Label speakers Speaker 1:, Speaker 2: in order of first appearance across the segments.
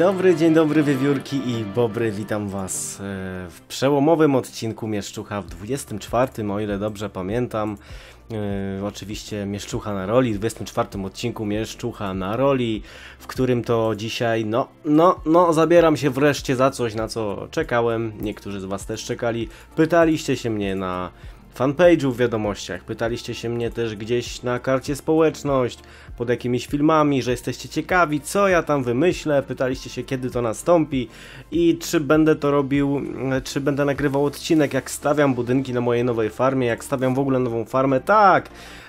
Speaker 1: dobry, dzień dobry wiewiórki i bobry, witam was e, w przełomowym odcinku Mieszczucha w 24, o ile dobrze pamiętam. E, oczywiście Mieszczucha na roli, w 24 odcinku Mieszczucha na roli, w którym to dzisiaj, no, no, no, zabieram się wreszcie za coś, na co czekałem. Niektórzy z was też czekali, pytaliście się mnie na fanpage'u w wiadomościach. Pytaliście się mnie też gdzieś na karcie społeczność, pod jakimiś filmami, że jesteście ciekawi, co ja tam wymyślę. Pytaliście się, kiedy to nastąpi i czy będę to robił, mm, czy będę nagrywał odcinek, jak stawiam budynki na mojej nowej farmie, jak stawiam w ogóle nową farmę. Tak,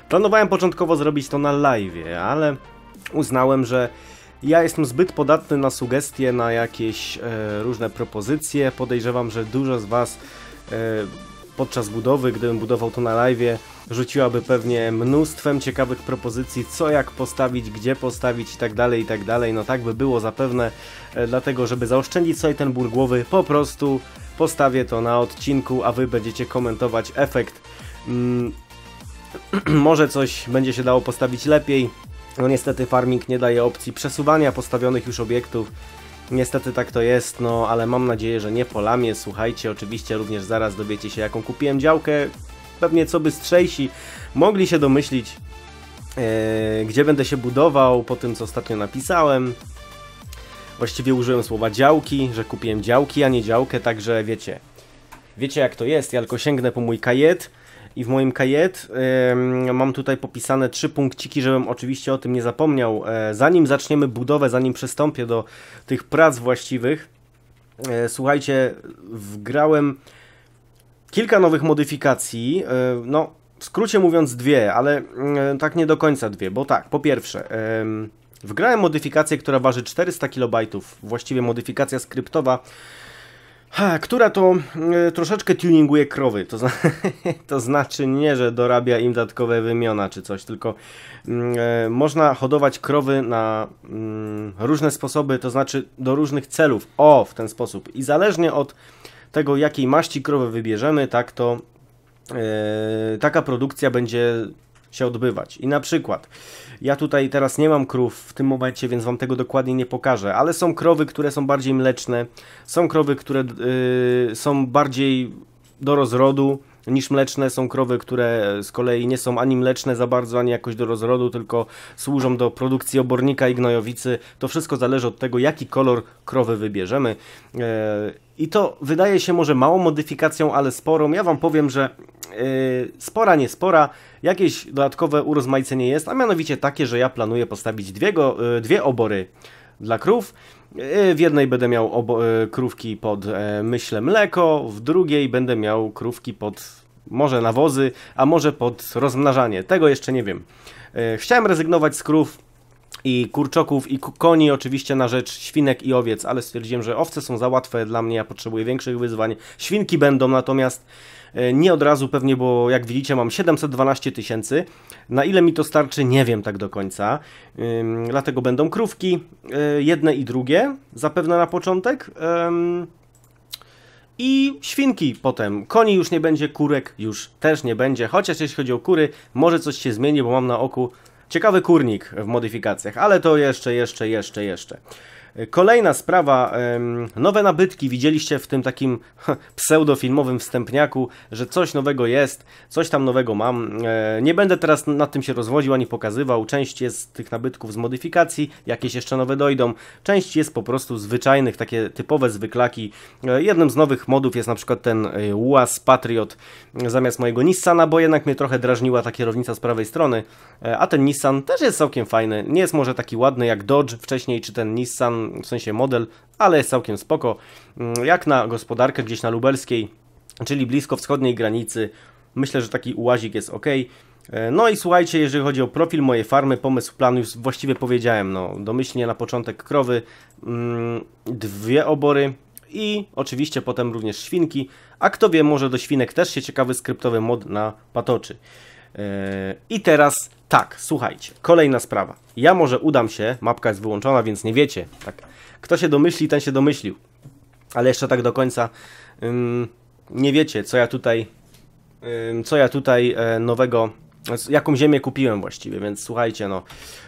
Speaker 1: planowałem początkowo zrobić to na live, ale uznałem, że ja jestem zbyt podatny na sugestie, na jakieś e, różne propozycje. Podejrzewam, że dużo z Was e, podczas budowy, gdybym budował to na live, rzuciłaby pewnie mnóstwem ciekawych propozycji, co jak postawić, gdzie postawić i tak dalej, i tak dalej. No tak by było zapewne, e, dlatego żeby zaoszczędzić sobie ten ból głowy, po prostu postawię to na odcinku, a wy będziecie komentować efekt. Mm, może coś będzie się dało postawić lepiej. No niestety farming nie daje opcji przesuwania postawionych już obiektów, Niestety tak to jest, no ale mam nadzieję, że nie polamie. Słuchajcie, oczywiście również zaraz dowiecie się jaką kupiłem działkę. Pewnie co by strzejsi mogli się domyślić, yy, gdzie będę się budował po tym co ostatnio napisałem. Właściwie użyłem słowa działki, że kupiłem działki, a nie działkę, także wiecie. Wiecie jak to jest, ja tylko sięgnę po mój kajet i w moim kajet mam tutaj popisane trzy punkciki, żebym oczywiście o tym nie zapomniał. E, zanim zaczniemy budowę, zanim przystąpię do tych prac właściwych, e, słuchajcie, wgrałem kilka nowych modyfikacji, e, no w skrócie mówiąc dwie, ale tak nie do końca dwie, bo tak, po pierwsze... Wgrałem modyfikację, która waży 400 KB, właściwie modyfikacja skryptowa, Ha, która to y, troszeczkę tuninguje krowy. To, zna to, znaczy nie, że dorabia im dodatkowe wymiona czy coś, tylko y, można hodować krowy na y, różne sposoby, to znaczy do różnych celów. O, w ten sposób. I zależnie od tego, jakiej maści krowy wybierzemy, tak to e, taka produkcja będzie się odbywać. I na przykład, ja tutaj teraz nie mam krów w tym momencie, więc Wam tego dokładnie nie pokażę, ale są krowy, które są bardziej mleczne, są krowy, które yy, są bardziej do rozrodu, niż mleczne. Są krowy, które z kolei nie są ani mleczne za bardzo, ani jakoś do rozrodu, tylko służą do produkcji obornika i gnojowicy. To wszystko zależy od tego, jaki kolor krowy wybierzemy. E, I to wydaje się może małą modyfikacją, ale sporą. Ja Wam powiem, że e, spora, nie spora, jakieś dodatkowe urozmaicenie jest, a mianowicie takie, że ja planuję postawić dwie, go, e, dwie obory dla krów. E, w jednej będę miał obo- e, krówki pod e, myślę mleko, w drugiej będę miał krówki pod może nawozy, a może pod rozmnażanie. Tego jeszcze nie wiem. Chciałem rezygnować z krów i kurczoków i koni oczywiście na rzecz świnek i owiec, ale stwierdziłem, że owce są za łatwe dla mnie, ja potrzebuję większych wyzwań. Świnki będą natomiast E, nie od razu pewnie, bo jak widzicie mam 712 tysięcy. Na ile mi to starczy, nie wiem tak do końca. Dlatego będą krówki, e, jedne i drugie, zapewne na początek. I świnki potem. Koni już nie będzie, kurek już też nie będzie. Chociaż jeśli chodzi o kury, może coś się zmieni, bo mam na oku ciekawy kurnik w modyfikacjach. Ale to jeszcze, jeszcze, jeszcze, jeszcze. Kolejna sprawa, nowe nabytki. Widzieliście w tym takim pseudofilmowym wstępniaku, że coś nowego jest, coś tam nowego mam. E, nie będę teraz nad tym się rozwodził ani pokazywał. Część jest tych nabytków z modyfikacji, jakieś jeszcze nowe dojdą. Część jest po prostu zwyczajnych, takie typowe zwyklaki. E, jednym z nowych modów jest na przykład ten UAS e, Patriot zamiast mojego Nissana, bo jednak mnie trochę drażniła ta kierownica z prawej strony. A ten Nissan też jest całkiem fajny. Nie jest może taki ładny jak Dodge wcześniej, czy ten Nissan w sensie model, ale jest całkiem spoko. Mm, jak na gospodarkę gdzieś na lubelskiej, czyli blisko wschodniej granicy, myślę, że taki ułazik jest ok. E, no i słuchajcie, jeżeli chodzi o profil mojej farmy, pomysł planu już właściwie powiedziałem, no domyślnie na początek krowy, mm, dwie obory i oczywiście potem również świnki, a kto wie, może do świnek też się ciekawy skryptowy mod na patoczy. I teraz tak, słuchajcie, kolejna sprawa. Ja może udam się, mapka jest wyłączona, więc nie wiecie. Tak. Kto się domyśli, ten się domyślił. Ale jeszcze tak do końca ym, nie wiecie, co ja tutaj, ym, co ja tutaj y, nowego, jaką ziemię kupiłem właściwie, więc słuchajcie, no,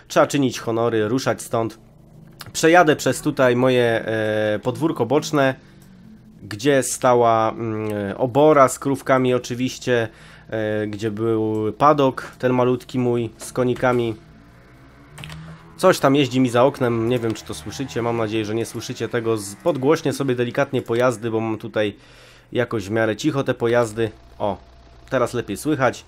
Speaker 1: trzeba czynić honory, ruszać stąd. Przejadę przez tutaj moje y, podwórko boczne, gdzie stała y, obora z krówkami oczywiście, E, gdzie był padok, ten malutki mój z konikami. Coś tam jeździ mi za oknem, nie wiem czy to słyszycie, mam nadzieję, że nie słyszycie tego. Podgłośnie sobie delikatnie pojazdy, bo mam tutaj jakoś w miarę cicho te pojazdy. O, teraz lepiej słychać.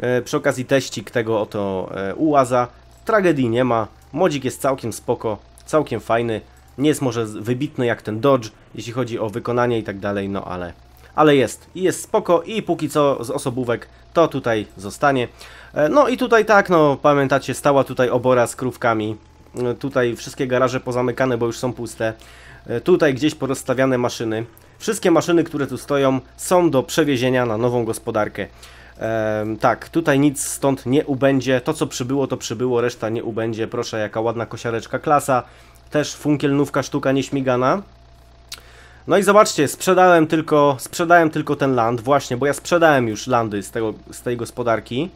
Speaker 1: E, przy okazji teścik tego oto e, ułaza. Tragedii nie ma, modzik jest całkiem spoko, całkiem fajny. Nie jest może wybitny jak ten Dodge, jeśli chodzi o wykonanie i tak dalej, no ale ale jest. I jest spoko i póki co z osobówek to tutaj zostanie. E, no i tutaj tak, no pamiętacie, stała tutaj obora z krówkami. E, tutaj wszystkie garaże pozamykane, bo już są puste. E, tutaj gdzieś porozstawiane maszyny. Wszystkie maszyny, które tu stoją, są do przewiezienia na nową gospodarkę. Ehm, tak, tutaj nic stąd nie ubędzie. To, co przybyło, to przybyło, reszta nie ubędzie. Proszę, jaka ładna kosiareczka klasa. Też funkielnówka sztuka nieśmigana. No i zobaczcie, sprzedałem tylko, sprzedałem tylko ten land, właśnie, bo ja sprzedałem już landy z, tego, z tej gospodarki.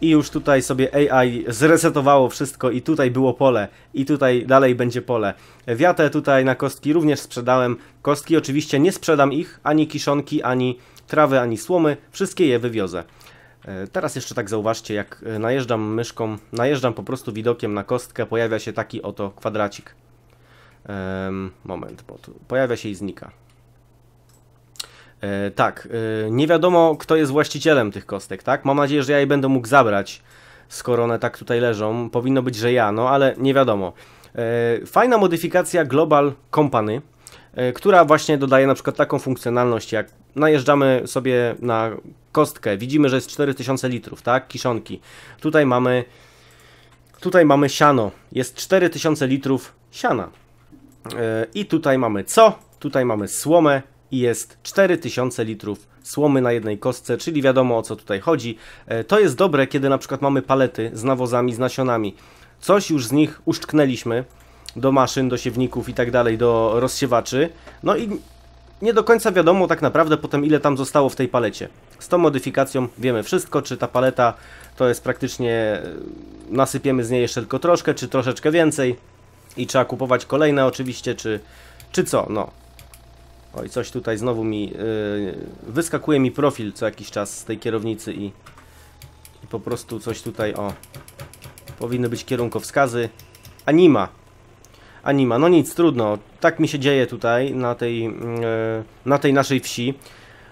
Speaker 1: I już tutaj sobie AI zresetowało wszystko i tutaj było pole, i tutaj dalej będzie pole. Wiatę tutaj na kostki również sprzedałem. Kostki oczywiście nie sprzedam ich, ani kiszonki, ani trawy, ani słomy. Wszystkie je wywiozę. E, teraz jeszcze tak zauważcie, jak e, najeżdżam myszką, najeżdżam po prostu widokiem na kostkę, pojawia się taki oto kwadracik moment, bo tu pojawia się i znika. E, tak, e, nie wiadomo kto jest właścicielem tych kostek, tak? Mam nadzieję, że ja je będę mógł zabrać, skoro one tak tutaj leżą. Powinno być, że ja, no ale nie wiadomo. E, fajna modyfikacja Global Company, która właśnie dodaje na przykład taką funkcjonalność, jak najeżdżamy sobie na kostkę, widzimy, że jest 4000 litrów, tak, kiszonki. Tutaj mamy, tutaj mamy siano, jest 4000 litrów siana. I tutaj mamy co? Tutaj mamy słomę i jest 4000 litrów słomy na jednej kostce, czyli wiadomo o co tutaj chodzi. E, to jest dobre, kiedy na przykład mamy palety z nawozami, z nasionami. Coś już z nich uszczknęliśmy do maszyn, do siewników i tak dalej, do rozsiewaczy. No i nie do końca wiadomo tak naprawdę potem ile tam zostało w tej palecie. Z tą modyfikacją wiemy wszystko, czy ta paleta to jest praktycznie e, nasypiemy z niej jeszcze tylko troszkę, czy troszeczkę więcej i trzeba kupować kolejne oczywiście, czy, czy co, no. Oj, coś tutaj znowu mi, yy, wyskakuje mi profil co jakiś czas z tej kierownicy i, i po prostu coś tutaj, o, powinny być kierunkowskazy, a nie ma, a nie ma, no nic, trudno, tak mi się dzieje tutaj na tej, yy, na tej naszej wsi.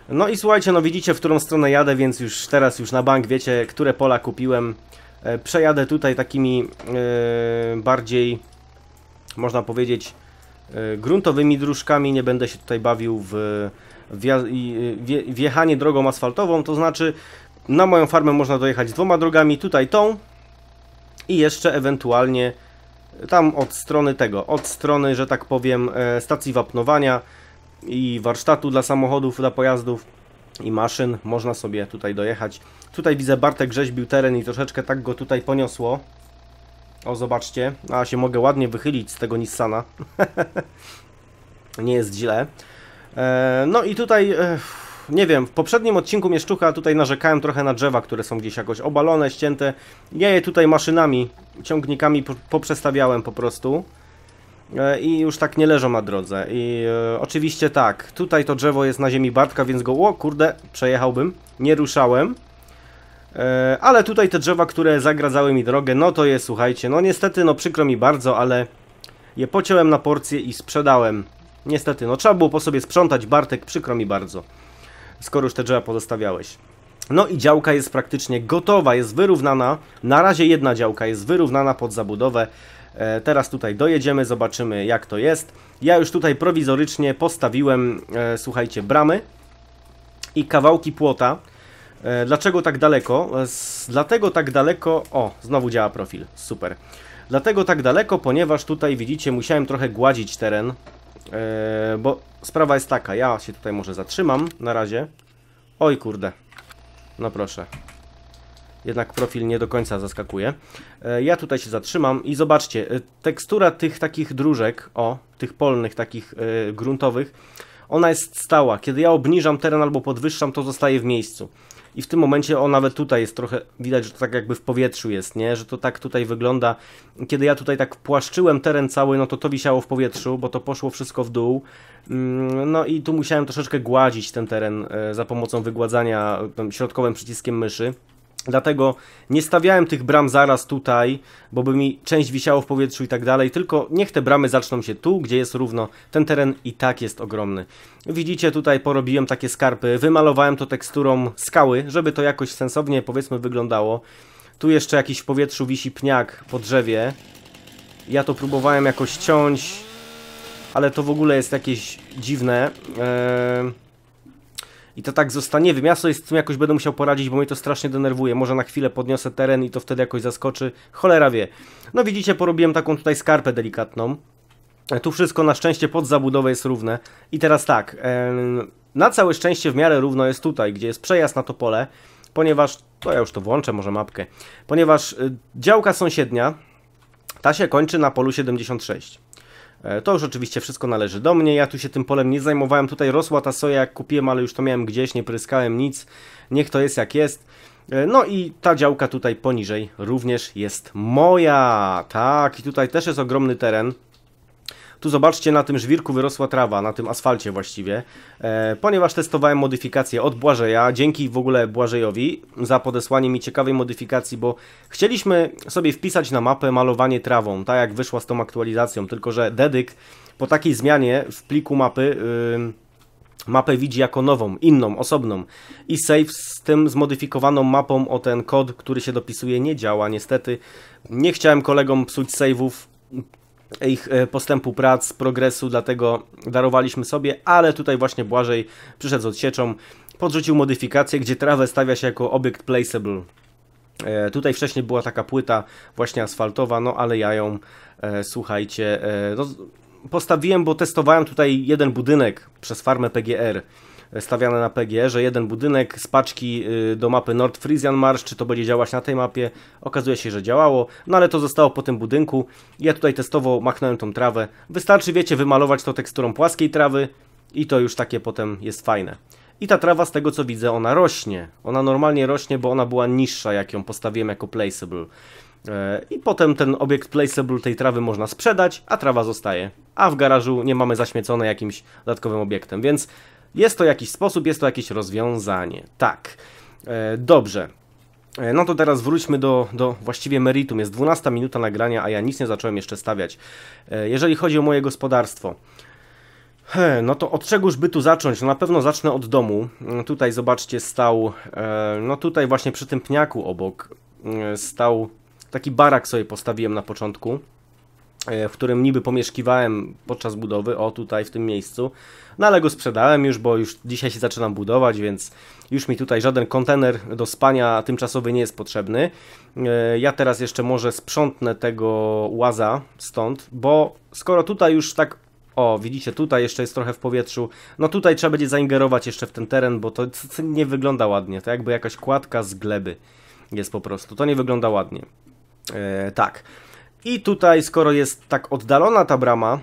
Speaker 1: No i słuchajcie, no widzicie w którą stronę jadę, więc już teraz już na bank wiecie, które pola kupiłem. E, przejadę tutaj takimi yy, bardziej można powiedzieć, e, gruntowymi dróżkami. Nie będę się tutaj bawił w wjechanie drogą asfaltową, to znaczy na moją farmę można dojechać dwoma drogami, tutaj tą i jeszcze ewentualnie tam od strony tego, od strony, że tak powiem, e, stacji wapnowania i warsztatu dla samochodów, dla pojazdów i maszyn można sobie tutaj dojechać. Tutaj widzę Bartek rzeźbił teren i troszeczkę tak go tutaj poniosło. O, zobaczcie. A, się mogę ładnie wychylić z tego Nissana. nie jest źle. E, no i tutaj... E, nie wiem, w poprzednim odcinku Mieszczucha tutaj narzekałem trochę na drzewa, które są gdzieś jakoś obalone, ścięte. Ja je tutaj maszynami, ciągnikami poprzestawiałem po prostu. E, I już tak nie leżą na drodze. I e, oczywiście tak, tutaj to drzewo jest na ziemi Bartka, więc go, o kurde, przejechałbym. Nie ruszałem. E, ale tutaj te drzewa, które zagradzały mi drogę, no to je słuchajcie, no niestety, no przykro mi bardzo, ale je pociąłem na porcję i sprzedałem. Niestety, no trzeba było po sobie sprzątać, Bartek, przykro mi bardzo, skoro już te drzewa pozostawiałeś. No i działka jest praktycznie gotowa, jest wyrównana, na razie jedna działka jest wyrównana pod zabudowę. E, teraz tutaj dojedziemy, zobaczymy jak to jest. Ja już tutaj prowizorycznie postawiłem, e, słuchajcie, bramy i kawałki płota, E, dlaczego tak daleko? E, dlatego tak daleko... O, znowu działa profil. Super. Dlatego tak daleko, ponieważ tutaj widzicie, musiałem trochę gładzić teren, e, bo sprawa jest taka, ja się tutaj może zatrzymam na razie. Oj kurde, no proszę. Jednak profil nie do końca zaskakuje. Ja tutaj się zatrzymam i zobaczcie, tekstura tych takich dróżek, o, tych polnych, takich gruntowych, ona jest stała. Kiedy ja obniżam teren albo podwyższam, to zostaje w miejscu i w tym momencie o nawet tutaj jest trochę, widać, że to tak jakby w powietrzu jest, nie? Że to tak tutaj wygląda. Kiedy ja tutaj tak płaszczyłem teren cały, no to to wisiało w powietrzu, bo to poszło wszystko w dół. Mm, no i tu musiałem troszeczkę gładzić ten teren e, za pomocą wygładzania środkowym przyciskiem myszy. Dlatego nie stawiałem tych bram zaraz tutaj, bo by mi część wisiało w powietrzu i tak dalej, tylko niech te bramy zaczną się tu, gdzie jest równo. Ten teren i tak jest ogromny. Widzicie tutaj porobiłem takie skarpy, wymalowałem to teksturą skały, żeby to jakoś sensownie powiedzmy wyglądało. Tu jeszcze jakiś w powietrzu wisi pniak po drzewie. Ja to próbowałem jakoś ciąć, ale to w ogóle jest jakieś dziwne. Eee i to tak zostanie. Wiem, ja sobie z tym jakoś będę musiał poradzić, bo mnie to strasznie denerwuje. Może na chwilę podniosę teren i to wtedy jakoś zaskoczy. Cholera wie. No widzicie, porobiłem taką tutaj skarpę delikatną. E, tu wszystko na szczęście pod zabudowę jest równe. I teraz tak, e, na całe szczęście w miarę równo jest tutaj, gdzie jest przejazd na to pole, ponieważ, to ja już to włączę, może mapkę, ponieważ e, działka sąsiednia, ta się kończy na polu 76. E, to już oczywiście wszystko należy do mnie, ja tu się tym polem nie zajmowałem, tutaj rosła ta soja jak kupiłem, ale już to miałem gdzieś, nie pryskałem nic, niech to jest jak jest. E, no i ta działka tutaj poniżej również jest moja, tak i tutaj też jest ogromny teren, tu zobaczcie, na tym żwirku wyrosła trawa, na tym asfalcie właściwie, e, ponieważ testowałem modyfikację od Błażeja, dzięki w ogóle Błażejowi za podesłanie mi ciekawej modyfikacji, bo chcieliśmy sobie wpisać na mapę malowanie trawą, tak jak wyszła z tą aktualizacją, tylko że dedyk po takiej zmianie w pliku mapy... mapę widzi jako nową, inną, osobną. I save z tym zmodyfikowaną mapą o ten kod, który się dopisuje, nie działa niestety. Nie chciałem kolegom psuć save'ów, ich e, postępu prac, progresu, dlatego darowaliśmy sobie, ale tutaj właśnie Błażej przyszedł z odsieczą, podrzucił modyfikację, gdzie trawę stawia się jako obiekt placeable. E, tutaj wcześniej była taka płyta właśnie asfaltowa, no ale ja ją, e, słuchajcie, no, postawiłem, bo testowałem tutaj jeden budynek przez farmę PGR stawiane na PG, że jeden budynek z paczki y, do mapy Nord Frisian Marsh, czy to będzie działać na tej mapie, okazuje się, że działało, no ale to zostało po tym budynku. Ja tutaj testowo machnąłem tą trawę. Wystarczy, wiecie, wymalować to teksturą płaskiej trawy i to już takie potem jest fajne. I ta trawa, z tego co widzę, ona rośnie. Ona normalnie rośnie, bo ona była niższa, jak ją postawiłem jako placeable. E, I potem ten obiekt placeable tej trawy można sprzedać, a trawa zostaje. A w garażu nie mamy zaśmiecone jakimś dodatkowym obiektem, więc jest to jakiś sposób, jest to jakieś rozwiązanie. Tak. E, dobrze. E, no to teraz wróćmy do, do właściwie meritum. Jest 12 minuta nagrania, a ja nic nie zacząłem jeszcze stawiać. E, jeżeli chodzi o moje gospodarstwo, He, no to od czegoż by tu zacząć? No na pewno zacznę od domu. Mm, tutaj zobaczcie, stał, no tutaj właśnie przy tym pniaku obok mm, stał taki barak sobie postawiłem na początku. E, w którym niby pomieszkiwałem podczas budowy, o tutaj w tym miejscu, no ale go sprzedałem już, bo już dzisiaj się zaczynam budować, więc już mi tutaj żaden kontener do spania tymczasowy nie jest potrzebny. E, ja teraz jeszcze może sprzątnę tego łaza stąd, bo skoro tutaj już tak o, widzicie, tutaj jeszcze jest trochę w powietrzu. No tutaj trzeba będzie zaingerować jeszcze w ten teren, bo to nie wygląda ładnie. To jakby jakaś kładka z gleby jest po prostu. To nie wygląda ładnie. Eee, tak. I tutaj, skoro jest tak oddalona ta brama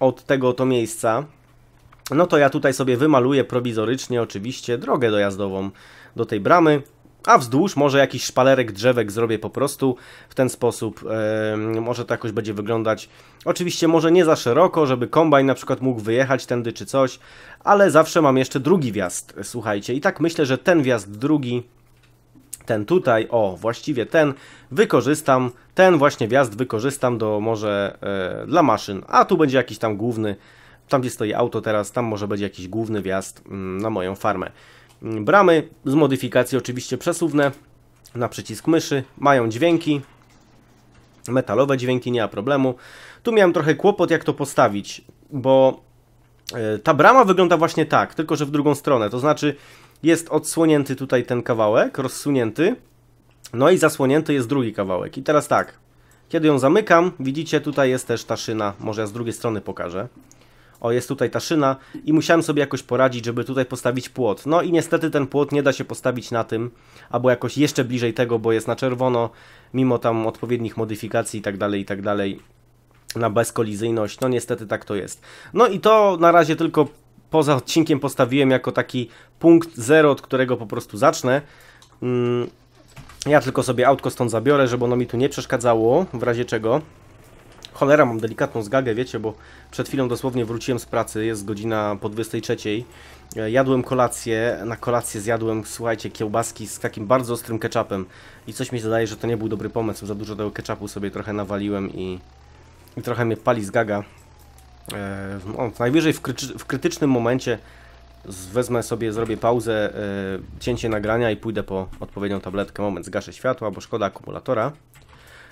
Speaker 1: od tego to miejsca, no to ja tutaj sobie wymaluję prowizorycznie oczywiście drogę dojazdową do tej bramy, a wzdłuż może jakiś szpalerek drzewek zrobię po prostu w ten sposób. Yy, może to jakoś będzie wyglądać. Oczywiście może nie za szeroko, żeby kombajn na przykład mógł wyjechać tędy czy coś, ale zawsze mam jeszcze drugi wjazd, słuchajcie. I tak myślę, że ten wjazd drugi ten tutaj, o właściwie ten wykorzystam, ten właśnie wjazd wykorzystam do może e, dla maszyn, a tu będzie jakiś tam główny, tam gdzie stoi auto teraz, tam może będzie jakiś główny wjazd mm, na moją farmę. Mm, bramy z modyfikacji oczywiście przesuwne na przycisk myszy, mają dźwięki, metalowe dźwięki, nie ma problemu. Tu miałem trochę kłopot jak to postawić, bo e, ta brama wygląda właśnie tak, tylko że w drugą stronę, to znaczy jest odsłonięty tutaj ten kawałek, rozsunięty. No i zasłonięty jest drugi kawałek. I teraz tak, kiedy ją zamykam, widzicie, tutaj jest też ta szyna. Może ja z drugiej strony pokażę. O, jest tutaj ta szyna i musiałem sobie jakoś poradzić, żeby tutaj postawić płot. No i niestety ten płot nie da się postawić na tym, albo jakoś jeszcze bliżej tego, bo jest na czerwono, mimo tam odpowiednich modyfikacji i tak dalej, i tak dalej na bezkolizyjność. No niestety tak to jest. No i to na razie tylko poza odcinkiem postawiłem jako taki punkt zero, od którego po prostu zacznę. Mm, ja tylko sobie autko stąd zabiorę, żeby ono mi tu nie przeszkadzało, w razie czego. Cholera, mam delikatną zgagę, wiecie, bo przed chwilą dosłownie wróciłem z pracy, jest godzina po 23. E, jadłem kolację, na kolację zjadłem, słuchajcie, kiełbaski z takim bardzo ostrym ketchupem. I coś mi zadaje, że to nie był dobry pomysł, za dużo tego ketchupu sobie trochę nawaliłem i, i trochę mnie pali zgaga. E, najwyżej w, kryczy, w, krytycznym momencie wezmę sobie, zrobię pauzę, e, cięcie nagrania i pójdę po odpowiednią tabletkę. Moment, zgaszę światła, bo szkoda akumulatora.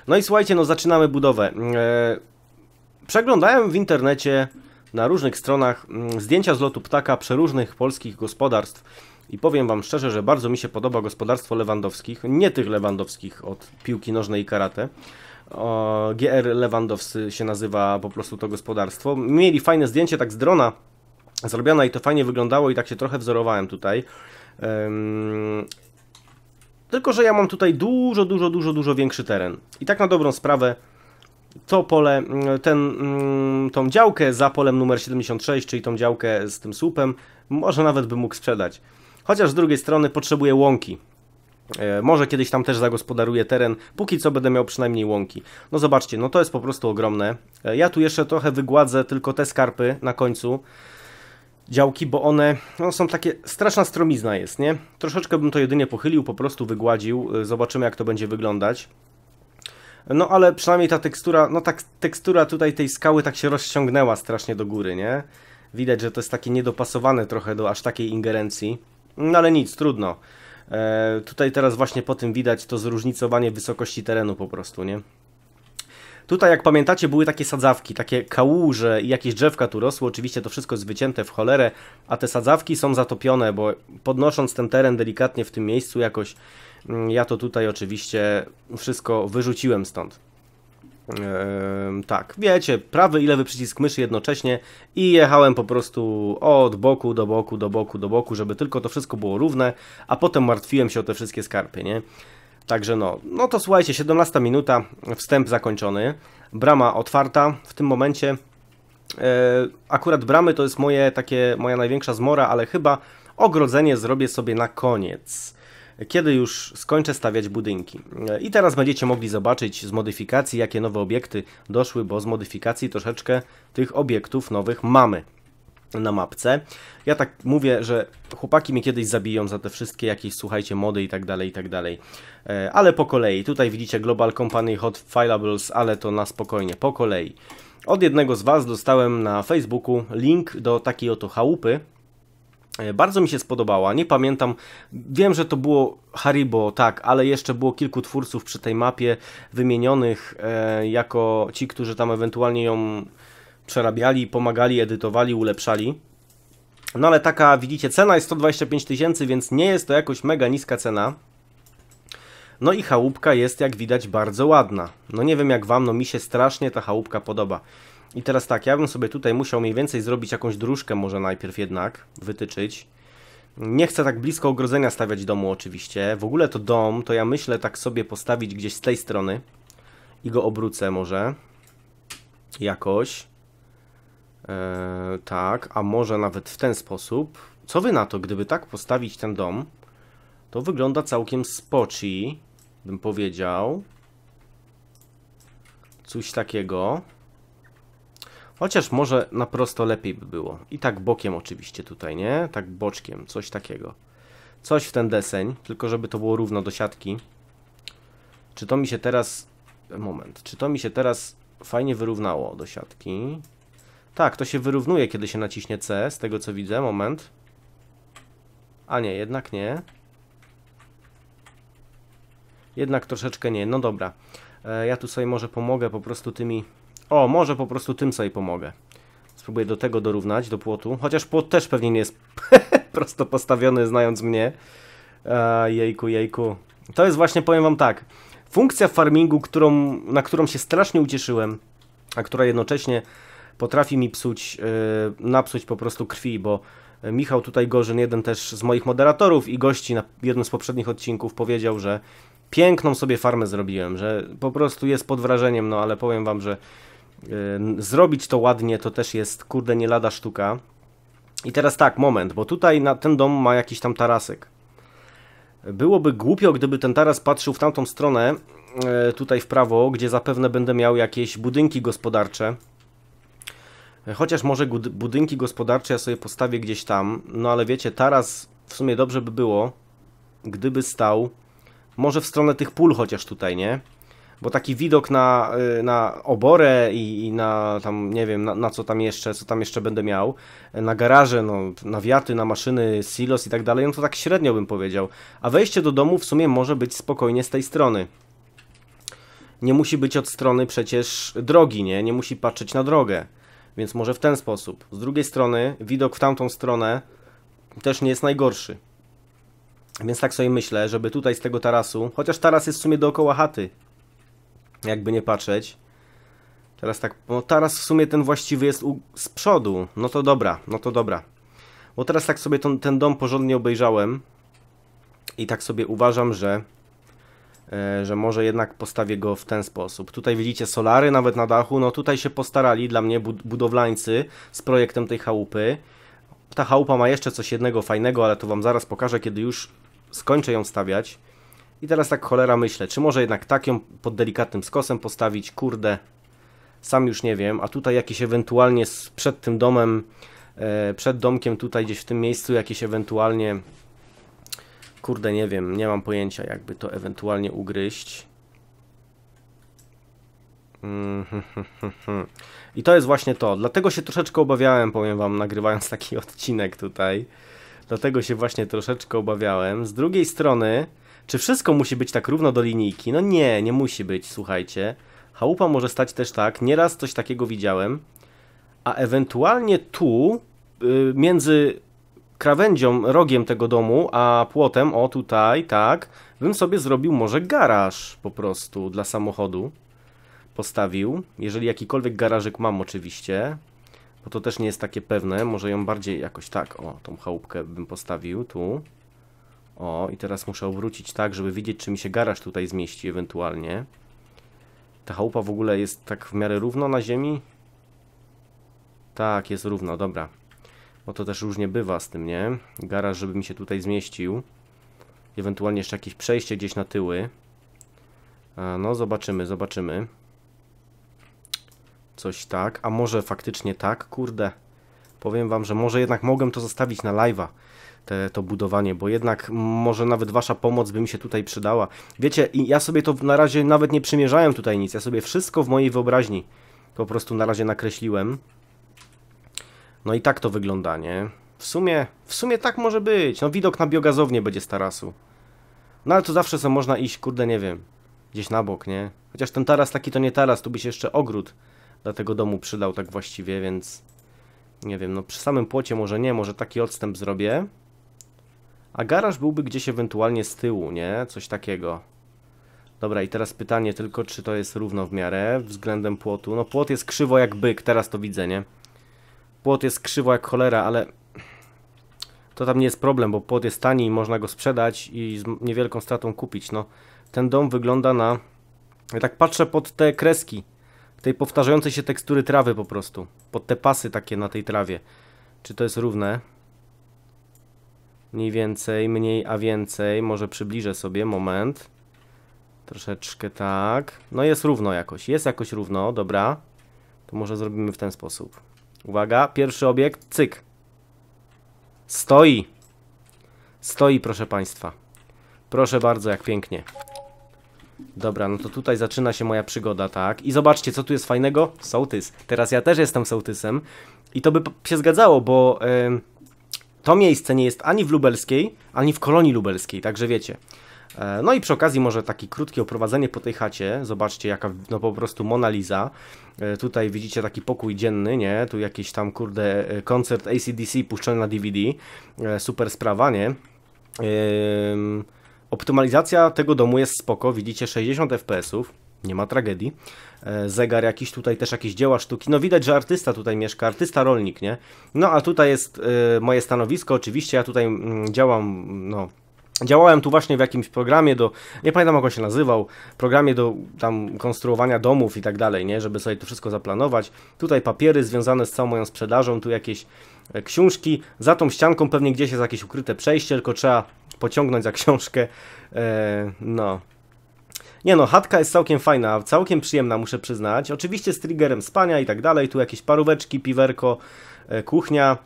Speaker 1: No i słuchajcie, no zaczynamy budowę. E, przeglądałem w internecie na różnych stronach mm, zdjęcia z lotu ptaka przeróżnych polskich gospodarstw i powiem Wam szczerze, że bardzo mi się podoba gospodarstwo lewandowskich, nie tych lewandowskich od piłki nożnej i karate, o, GR Lewandowski się nazywa po prostu to gospodarstwo. Mieli fajne zdjęcie tak z drona zrobione i to fajnie wyglądało i tak się trochę wzorowałem tutaj. Um, tylko, że ja mam tutaj dużo, dużo, dużo, dużo większy teren. I tak na dobrą sprawę to pole, mm, ten, mm, tą działkę za polem numer 76, czyli tą działkę z tym słupem, może nawet bym mógł sprzedać. Chociaż z drugiej strony potrzebuję łąki. E, może kiedyś tam też zagospodaruję teren, póki co będę miał przynajmniej łąki. No zobaczcie, no to jest po prostu ogromne. E, ja tu jeszcze trochę wygładzę tylko te skarpy na końcu działki, bo one no, są takie, straszna stromizna jest, nie? Troszeczkę bym to jedynie pochylił, po prostu wygładził, e, zobaczymy jak to będzie wyglądać. No ale przynajmniej ta tekstura, no tak tekstura tutaj tej skały tak się rozciągnęła strasznie do góry, nie? Widać, że to jest takie niedopasowane trochę do aż takiej ingerencji. No ale nic, trudno. E, tutaj teraz właśnie po tym widać to zróżnicowanie wysokości terenu po prostu, nie? Tutaj, jak pamiętacie, były takie sadzawki, takie kałuże i jakieś drzewka tu rosły. Oczywiście to wszystko jest wycięte w cholerę, a te sadzawki są zatopione, bo podnosząc ten teren delikatnie w tym miejscu jakoś, mm, ja to tutaj oczywiście wszystko wyrzuciłem stąd tak, wiecie, prawy i lewy przycisk myszy jednocześnie i jechałem po prostu od boku do boku, do boku, do boku, żeby tylko to wszystko było równe, a potem martwiłem się o te wszystkie skarpy, nie? Także no, no to słuchajcie, 17 minuta, wstęp zakończony, brama otwarta w tym momencie. E, akurat bramy to jest moje takie, moja największa zmora, ale chyba ogrodzenie zrobię sobie na koniec kiedy już skończę stawiać budynki. E, I teraz będziecie mogli zobaczyć z modyfikacji, jakie nowe obiekty doszły, bo z modyfikacji troszeczkę tych obiektów nowych mamy na mapce. Ja tak mówię, że chłopaki mnie kiedyś zabiją za te wszystkie jakieś, słuchajcie, mody i tak dalej, i tak dalej. E, ale po kolei. Tutaj widzicie Global Company Hot Filables, ale to na spokojnie, po kolei. Od jednego z Was dostałem na Facebooku link do takiej oto chałupy, E, bardzo mi się spodobała, nie pamiętam, wiem, że to było Haribo, tak, ale jeszcze było kilku twórców przy tej mapie wymienionych e, jako ci, którzy tam ewentualnie ją przerabiali, pomagali, edytowali, ulepszali. No ale taka, widzicie, cena jest 125 tysięcy, więc nie jest to jakoś mega niska cena. No i chałupka jest, jak widać, bardzo ładna. No nie wiem jak Wam, no mi się strasznie ta chałupka podoba. I teraz tak, ja bym sobie tutaj musiał mniej więcej zrobić jakąś dróżkę może najpierw jednak, wytyczyć. Nie chcę tak blisko ogrodzenia stawiać domu oczywiście. W ogóle to dom, to ja myślę tak sobie postawić gdzieś z tej strony i go obrócę może jakoś. Eee, tak, a może nawet w ten sposób. Co wy na to, gdyby tak postawić ten dom? To wygląda całkiem spoci, bym powiedział. Coś takiego. Chociaż może na prosto lepiej by było. I tak bokiem oczywiście tutaj, nie? Tak boczkiem, coś takiego. Coś w ten deseń, tylko żeby to było równo do siatki. Czy to mi się teraz... Moment. Czy to mi się teraz fajnie wyrównało do siatki? Tak, to się wyrównuje, kiedy się naciśnie C, z tego co widzę. Moment. A nie, jednak nie. Jednak troszeczkę nie. No dobra. E, ja tu sobie może pomogę po prostu tymi o, może po prostu tym sobie pomogę. Spróbuję do tego dorównać, do płotu. Chociaż płot też pewnie nie jest prosto postawiony, znając mnie. E, jejku, jejku. To jest właśnie, powiem wam tak, funkcja farmingu, którą, na którą się strasznie ucieszyłem, a która jednocześnie potrafi mi psuć, yy, napsuć po prostu krwi, bo Michał tutaj Gorzyn, jeden też z moich moderatorów i gości na jednym z poprzednich odcinków powiedział, że piękną sobie farmę zrobiłem, że po prostu jest pod wrażeniem, no ale powiem wam, że zrobić to ładnie to też jest kurde nie lada sztuka. I teraz tak, moment, bo tutaj na, ten dom ma jakiś tam tarasek. Byłoby głupio, gdyby ten taras patrzył w tamtą stronę, e, tutaj w prawo, gdzie zapewne będę miał jakieś budynki gospodarcze. E, chociaż może budynki gospodarcze ja sobie postawię gdzieś tam, no ale wiecie, taras w sumie dobrze by było, gdyby stał może w stronę tych pól chociaż tutaj, nie? bo taki widok na, y, na oborę i, i na tam, nie wiem, na, na, co tam jeszcze, co tam jeszcze będę miał, y, na garaże, no, na wiaty, na maszyny, silos i tak dalej, no to tak średnio bym powiedział. A wejście do domu w sumie może być spokojnie z tej strony. Nie musi być od strony przecież drogi, nie? Nie musi patrzeć na drogę. Więc może w ten sposób. Z drugiej strony, widok w tamtą stronę też nie jest najgorszy. Więc tak sobie myślę, żeby tutaj z tego tarasu, chociaż taras jest w sumie dookoła chaty, jakby nie patrzeć. Teraz tak, no teraz w sumie ten właściwy jest u, z przodu. No to dobra, no to dobra. Bo teraz tak sobie ten, ten dom porządnie obejrzałem i tak sobie uważam, że, e, że może jednak postawię go w ten sposób. Tutaj widzicie solary nawet na dachu. No tutaj się postarali dla mnie budowlańcy z projektem tej chałupy. Ta chałupa ma jeszcze coś jednego fajnego, ale to Wam zaraz pokażę, kiedy już skończę ją stawiać. I teraz tak cholera myślę, czy może jednak tak ją pod delikatnym skosem postawić, kurde, sam już nie wiem, a tutaj jakieś ewentualnie przed tym domem, e, przed domkiem tutaj gdzieś w tym miejscu jakieś ewentualnie, kurde nie wiem, nie mam pojęcia jakby to ewentualnie ugryźć. I to jest właśnie to, dlatego się troszeczkę obawiałem, powiem wam, nagrywając taki odcinek tutaj, dlatego się właśnie troszeczkę obawiałem. Z drugiej strony, czy wszystko musi być tak równo do linijki? No nie, nie musi być, słuchajcie. Chałupa może stać też tak, nieraz coś takiego widziałem. A ewentualnie tu, y, między krawędzią, rogiem tego domu, a płotem, o tutaj, tak, bym sobie zrobił może garaż po prostu dla samochodu. Postawił, jeżeli jakikolwiek garażyk mam oczywiście, bo to też nie jest takie pewne, może ją bardziej jakoś tak, o, tą chałupkę bym postawił tu. O, i teraz muszę obrócić tak, żeby widzieć, czy mi się garaż tutaj zmieści ewentualnie. Ta chałupa w ogóle jest tak w miarę równo na ziemi? Tak, jest równo, dobra. Bo to też różnie bywa z tym, nie? Garaż, żeby mi się tutaj zmieścił. Ewentualnie jeszcze jakieś przejście gdzieś na tyły. E, no, zobaczymy, zobaczymy. Coś tak, a może faktycznie tak? Kurde, powiem wam, że może jednak mogłem to zostawić na live'a te, to budowanie, bo jednak może nawet wasza pomoc by mi się tutaj przydała. Wiecie, ja sobie to na razie nawet nie przymierzałem tutaj nic, ja sobie wszystko w mojej wyobraźni po prostu na razie nakreśliłem. No i tak to wygląda, nie? W sumie, w sumie tak może być. No widok na biogazownię będzie z tarasu. No ale to zawsze co można iść, kurde, nie wiem, gdzieś na bok, nie? Chociaż ten taras taki to nie taras, tu by się jeszcze ogród dla tego domu przydał tak właściwie, więc nie wiem, no przy samym płocie może nie, może taki odstęp zrobię. A garaż byłby gdzieś ewentualnie z tyłu, nie? Coś takiego. Dobra, i teraz pytanie tylko, czy to jest równo w miarę względem płotu. No płot jest krzywo jak byk, teraz to widzę, nie? Płot jest krzywo jak cholera, ale to tam nie jest problem, bo płot jest tani i można go sprzedać i z niewielką stratą kupić. No, ten dom wygląda na... Ja tak patrzę pod te kreski, tej powtarzającej się tekstury trawy po prostu, pod te pasy takie na tej trawie. Czy to jest równe? mniej więcej, mniej a więcej, może przybliżę sobie, moment. Troszeczkę tak. No jest równo jakoś, jest jakoś równo, dobra. To może zrobimy w ten sposób. Uwaga, pierwszy obiekt, cyk. Stoi. Stoi, proszę Państwa. Proszę bardzo, jak pięknie. Dobra, no to tutaj zaczyna się moja przygoda, tak? I zobaczcie, co tu jest fajnego? Sołtys. Teraz ja też jestem sołtysem. I to by się zgadzało, bo... Yy to miejsce nie jest ani w Lubelskiej, ani w Kolonii Lubelskiej, także wiecie. E, no i przy okazji może takie krótkie oprowadzenie po tej chacie. Zobaczcie jaka, no po prostu Mona Lisa. E, tutaj widzicie taki pokój dzienny, nie? Tu jakiś tam, kurde, e, koncert ACDC puszczony na DVD. Super sprawa, nie? Optymalizacja tego domu jest spoko, widzicie 60 fps nie ma tragedii. E, zegar jakiś tutaj, też jakieś dzieła sztuki. No widać, że artysta tutaj mieszka, artysta rolnik, nie? No a tutaj jest e, moje stanowisko, oczywiście ja tutaj mm, działam, no... Działałem tu właśnie w jakimś programie do, nie pamiętam jak on się nazywał, programie do tam konstruowania domów i tak dalej, nie, żeby sobie to wszystko zaplanować. Tutaj papiery związane z całą moją sprzedażą, tu jakieś e, książki. Za tą ścianką pewnie gdzieś jest jakieś ukryte przejście, tylko trzeba pociągnąć za książkę. Eee, no, nie no, chatka jest całkiem fajna, całkiem przyjemna muszę przyznać. Oczywiście z triggerem spania i tak dalej, tu jakieś paróweczki, piwerko, e, kuchnia,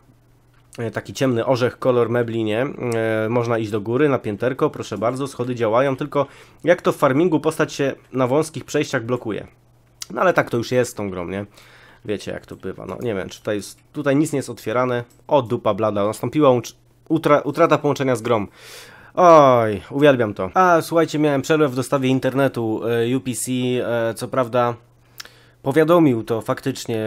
Speaker 1: e, taki ciemny orzech, kolor mebli, nie? E, można iść do góry na pięterko, proszę bardzo, schody działają, tylko jak to w farmingu postać się na wąskich przejściach blokuje. No ale tak to już jest z tą grą, nie? Wiecie jak to bywa, no nie wiem, czy tutaj, jest, tutaj nic nie jest otwierane. O dupa blada, nastąpiła utrata połączenia z grom. Oj, uwielbiam to. A słuchajcie, miałem przerwę w dostawie internetu. E, UPC, e, co prawda, powiadomił to faktycznie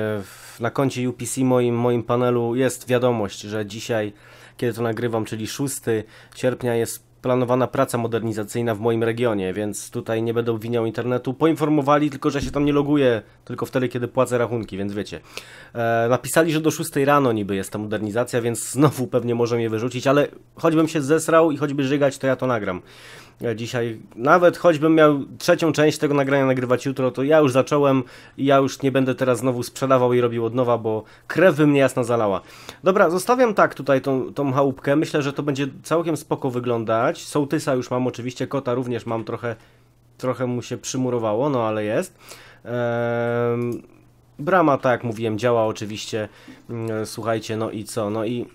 Speaker 1: na koncie UPC moim, moim panelu jest wiadomość, że dzisiaj, kiedy to nagrywam, czyli 6 sierpnia jest planowana praca modernizacyjna w moim regionie, więc tutaj nie będę obwiniał internetu. Poinformowali tylko, że się tam nie loguję, tylko wtedy, kiedy płacę rachunki, więc wiecie. E, napisali, że do 6 rano niby jest ta modernizacja, więc znowu pewnie może mnie wyrzucić, ale choćbym się zesrał i choćby żygać, to ja to nagram dzisiaj. Nawet choćbym miał trzecią część tego nagrania nagrywać jutro, to ja już zacząłem i ja już nie będę teraz znowu sprzedawał i robił od nowa, bo krew by mnie jasno zalała. Dobra, zostawiam tak tutaj tą, tą chałupkę. Myślę, że to będzie całkiem spoko wyglądać. Sołtysa już mam oczywiście, kota również mam trochę, trochę mu się przymurowało, no ale jest. brama, tak jak mówiłem, działa oczywiście. Mm, słuchajcie, no i co? No i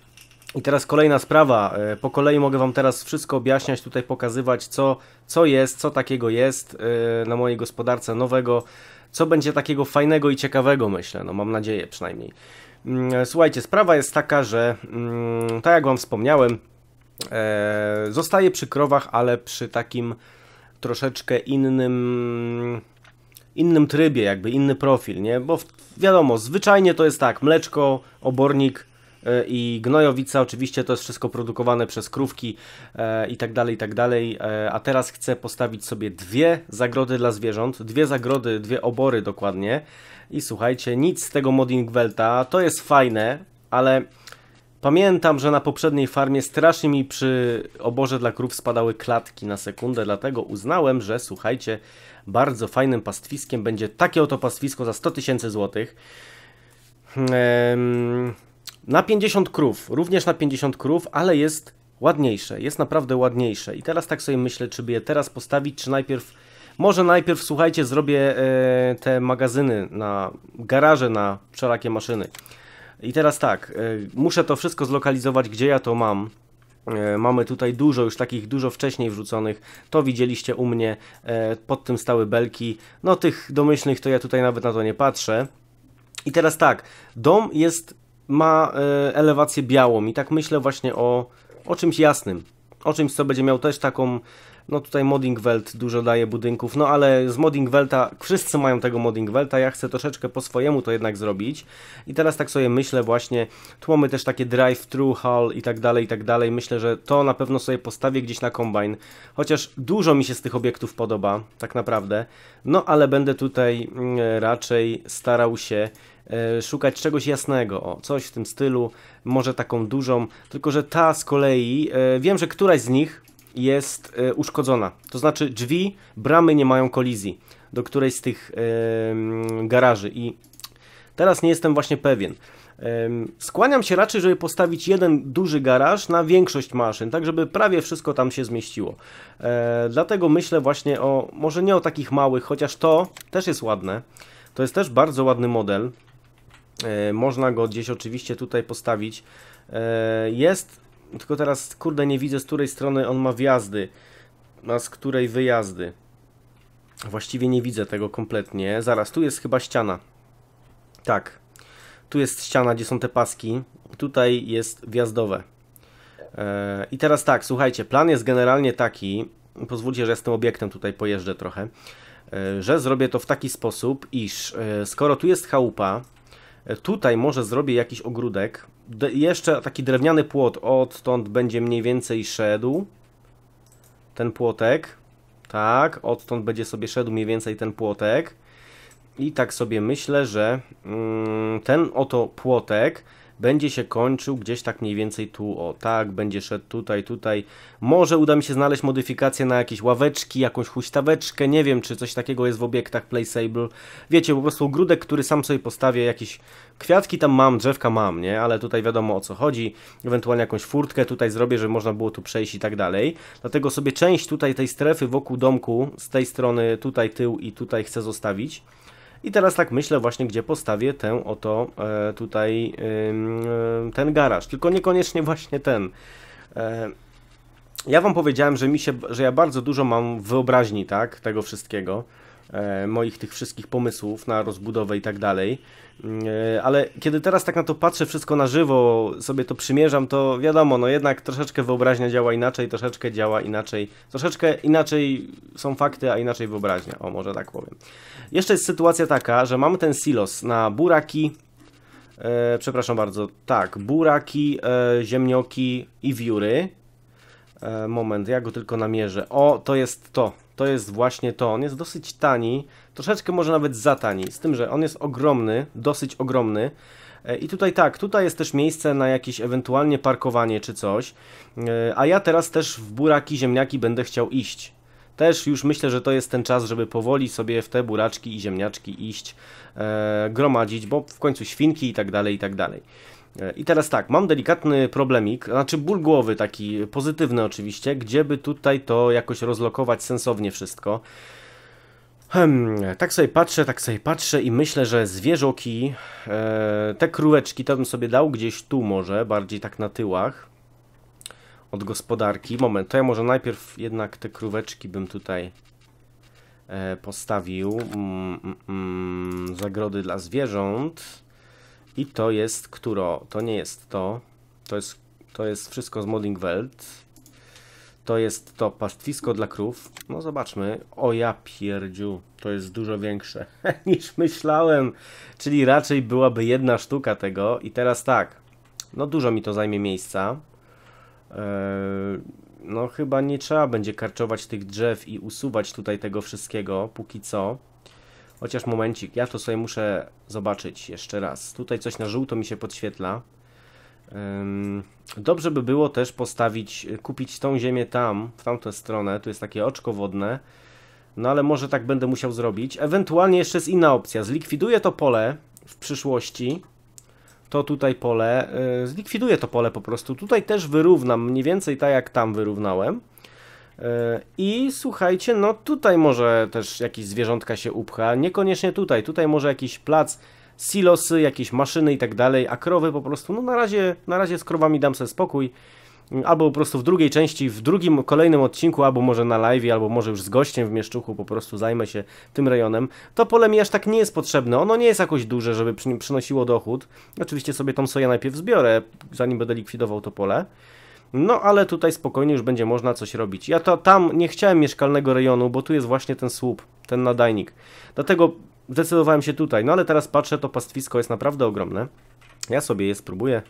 Speaker 1: i teraz kolejna sprawa. E, po kolei mogę Wam teraz wszystko objaśniać, tutaj pokazywać, co, co jest, co takiego jest e, na mojej gospodarce nowego, co będzie takiego fajnego i ciekawego, myślę. No, mam nadzieję przynajmniej. Mm, e, słuchajcie, sprawa jest taka, że mm, tak jak Wam wspomniałem, zostaję przy krowach, ale przy takim troszeczkę innym innym trybie, jakby inny profil, nie? Bo wiadomo, zwyczajnie to jest tak, mleczko, obornik, E, i Gnojowica. Oczywiście to jest wszystko produkowane przez krówki e, i tak dalej, i tak dalej. E, a teraz chcę postawić sobie dwie zagrody dla zwierząt, dwie zagrody, dwie obory dokładnie. I słuchajcie, nic z tego Moddingwelta, to jest fajne, ale pamiętam, że na poprzedniej farmie strasznie mi przy oborze dla krów spadały klatki na sekundę, dlatego uznałem, że słuchajcie, bardzo fajnym pastwiskiem będzie takie oto pastwisko za 100 tysięcy złotych. Ehm, na 50 krów, również na 50 krów, ale jest ładniejsze, jest naprawdę ładniejsze. I teraz tak sobie myślę, czy by je teraz postawić, czy najpierw, może najpierw, słuchajcie, zrobię e, te magazyny na garaże, na wszelakie maszyny. I teraz tak, e, muszę to wszystko zlokalizować, gdzie ja to mam. E, mamy tutaj dużo, już takich dużo wcześniej wrzuconych, to widzieliście u mnie, e, pod tym stały belki, no tych domyślnych to ja tutaj nawet na to nie patrzę. I teraz tak, dom jest ma e, elewację białą i tak myślę właśnie o, o czymś jasnym, o czymś co będzie miał też taką, no tutaj Modding Welt dużo daje budynków, no ale z Modding Welta wszyscy mają tego Modding Welta, ja chcę troszeczkę po swojemu to jednak zrobić i teraz tak sobie myślę właśnie, tu mamy też takie drive-thru hall i tak dalej, i tak dalej, myślę, że to na pewno sobie postawię gdzieś na kombine, chociaż dużo mi się z tych obiektów podoba, tak naprawdę, no ale będę tutaj mm, raczej starał się E, szukać czegoś jasnego, o, coś w tym stylu, może taką dużą, tylko że ta z kolei, e, wiem, że któraś z nich jest e, uszkodzona, to znaczy drzwi, bramy nie mają kolizji do którejś z tych garaży i teraz nie jestem właśnie pewien. Skłaniam się raczej, żeby postawić jeden duży garaż na większość maszyn, tak żeby prawie wszystko tam się zmieściło. Dlatego myślę właśnie o, może nie o takich małych, chociaż to też jest ładne. To jest też bardzo ładny model. E, można go gdzieś oczywiście tutaj postawić. E, jest, tylko teraz kurde nie widzę z której strony on ma wjazdy, a z której wyjazdy. Właściwie nie widzę tego kompletnie. Zaraz, tu jest chyba ściana. Tak, tu jest ściana, gdzie są te paski. Tutaj jest wjazdowe. E, I teraz tak, słuchajcie, plan jest generalnie taki, pozwólcie, że z tym obiektem tutaj pojeżdżę trochę, że zrobię to w taki sposób, iż skoro tu jest chałupa, E, tutaj może zrobię jakiś ogródek. De jeszcze taki drewniany płot odtąd będzie mniej więcej szedł. Ten płotek. Tak, odtąd będzie sobie szedł mniej więcej ten płotek. I tak sobie myślę, że mm, ten oto płotek będzie się kończył gdzieś tak mniej więcej tu, o tak, będzie szedł tutaj, tutaj. Może uda mi się znaleźć modyfikację na jakieś ławeczki, jakąś huśtaweczkę, nie wiem, czy coś takiego jest w obiektach placeable. Wiecie, po prostu ogródek, który sam sobie postawię, jakieś kwiatki tam mam, drzewka mam, nie? Ale tutaj wiadomo o co chodzi, ewentualnie jakąś furtkę tutaj zrobię, żeby można było tu przejść i tak dalej. Dlatego sobie część tutaj tej strefy wokół domku, z tej strony tutaj tył i tutaj chcę zostawić. I teraz tak myślę właśnie, gdzie postawię tę oto e, tutaj e, ten garaż, tylko niekoniecznie właśnie ten. E, ja wam powiedziałem, że mi się, że ja bardzo dużo mam wyobraźni, tak, tego wszystkiego. E, moich tych wszystkich pomysłów na rozbudowę i tak dalej. E, ale kiedy teraz tak na to patrzę wszystko na żywo, sobie to przymierzam, to wiadomo, no jednak troszeczkę wyobraźnia działa inaczej, troszeczkę działa inaczej, troszeczkę inaczej są fakty, a inaczej wyobraźnia, o może tak powiem. Jeszcze jest sytuacja taka, że mamy ten silos na buraki, e, przepraszam bardzo, tak, buraki, e, ziemnioki i wióry. E, moment, ja go tylko namierzę. O, to jest to, to jest właśnie to. On jest dosyć tani, troszeczkę może nawet za tani, z tym, że on jest ogromny, dosyć ogromny. E, I tutaj tak, tutaj jest też miejsce na jakieś ewentualnie parkowanie czy coś, e, a ja teraz też w buraki ziemniaki będę chciał iść. Też już myślę, że to jest ten czas, żeby powoli sobie w te buraczki i ziemniaczki iść, e, gromadzić, bo w końcu świnki i tak dalej, i tak dalej. E, I teraz tak, mam delikatny problemik, znaczy ból głowy taki pozytywny oczywiście, gdzieby tutaj to jakoś rozlokować sensownie wszystko. Hmm, tak sobie patrzę, tak sobie patrzę i myślę, że zwierzoki, e, te króweczki to bym sobie dał gdzieś tu może, bardziej tak na tyłach od gospodarki. Moment, to ja może najpierw jednak te króweczki bym tutaj e, postawił. Mm, mm, mm zagrody dla zwierząt. I to jest które, To nie jest to. To jest, to jest wszystko z Modding Welt. To jest to pastwisko dla krów. No zobaczmy. O ja pierdziu. To jest dużo większe niż myślałem. Czyli raczej byłaby jedna sztuka tego. I teraz tak. No dużo mi to zajmie miejsca. Eee, no chyba nie trzeba będzie karczować tych drzew i usuwać tutaj tego wszystkiego póki co. Chociaż momencik, ja to sobie muszę zobaczyć jeszcze raz. Tutaj coś na żółto mi się podświetla. Dobrze by było też postawić, kupić tą ziemię tam, w tamtą stronę. Tu jest takie oczko wodne. No ale może tak będę musiał zrobić. Ewentualnie jeszcze jest inna opcja. Zlikwiduję to pole w przyszłości. To tutaj pole. E, zlikwiduję to pole po prostu. Tutaj też wyrównam, mniej więcej tak jak tam wyrównałem. I słuchajcie, no tutaj może też jakieś zwierzątka się upcha, niekoniecznie tutaj, tutaj może jakiś plac, silosy, jakieś maszyny i tak dalej, a krowy po prostu, no na razie, na razie z krowami dam sobie spokój, albo po prostu w drugiej części, w drugim, kolejnym odcinku, albo może na live, albo może już z gościem w Mieszczuchu po prostu zajmę się tym rejonem. To pole mi aż tak nie jest potrzebne, ono nie jest jakoś duże, żeby przynosiło dochód. Oczywiście sobie tą soję najpierw zbiorę, zanim będę likwidował to pole. No ale tutaj spokojnie już będzie można coś robić. Ja to tam nie chciałem mieszkalnego rejonu, bo tu jest właśnie ten słup, ten nadajnik. Dlatego zdecydowałem się tutaj. No ale teraz patrzę, to pastwisko jest naprawdę ogromne. Ja sobie je spróbuję.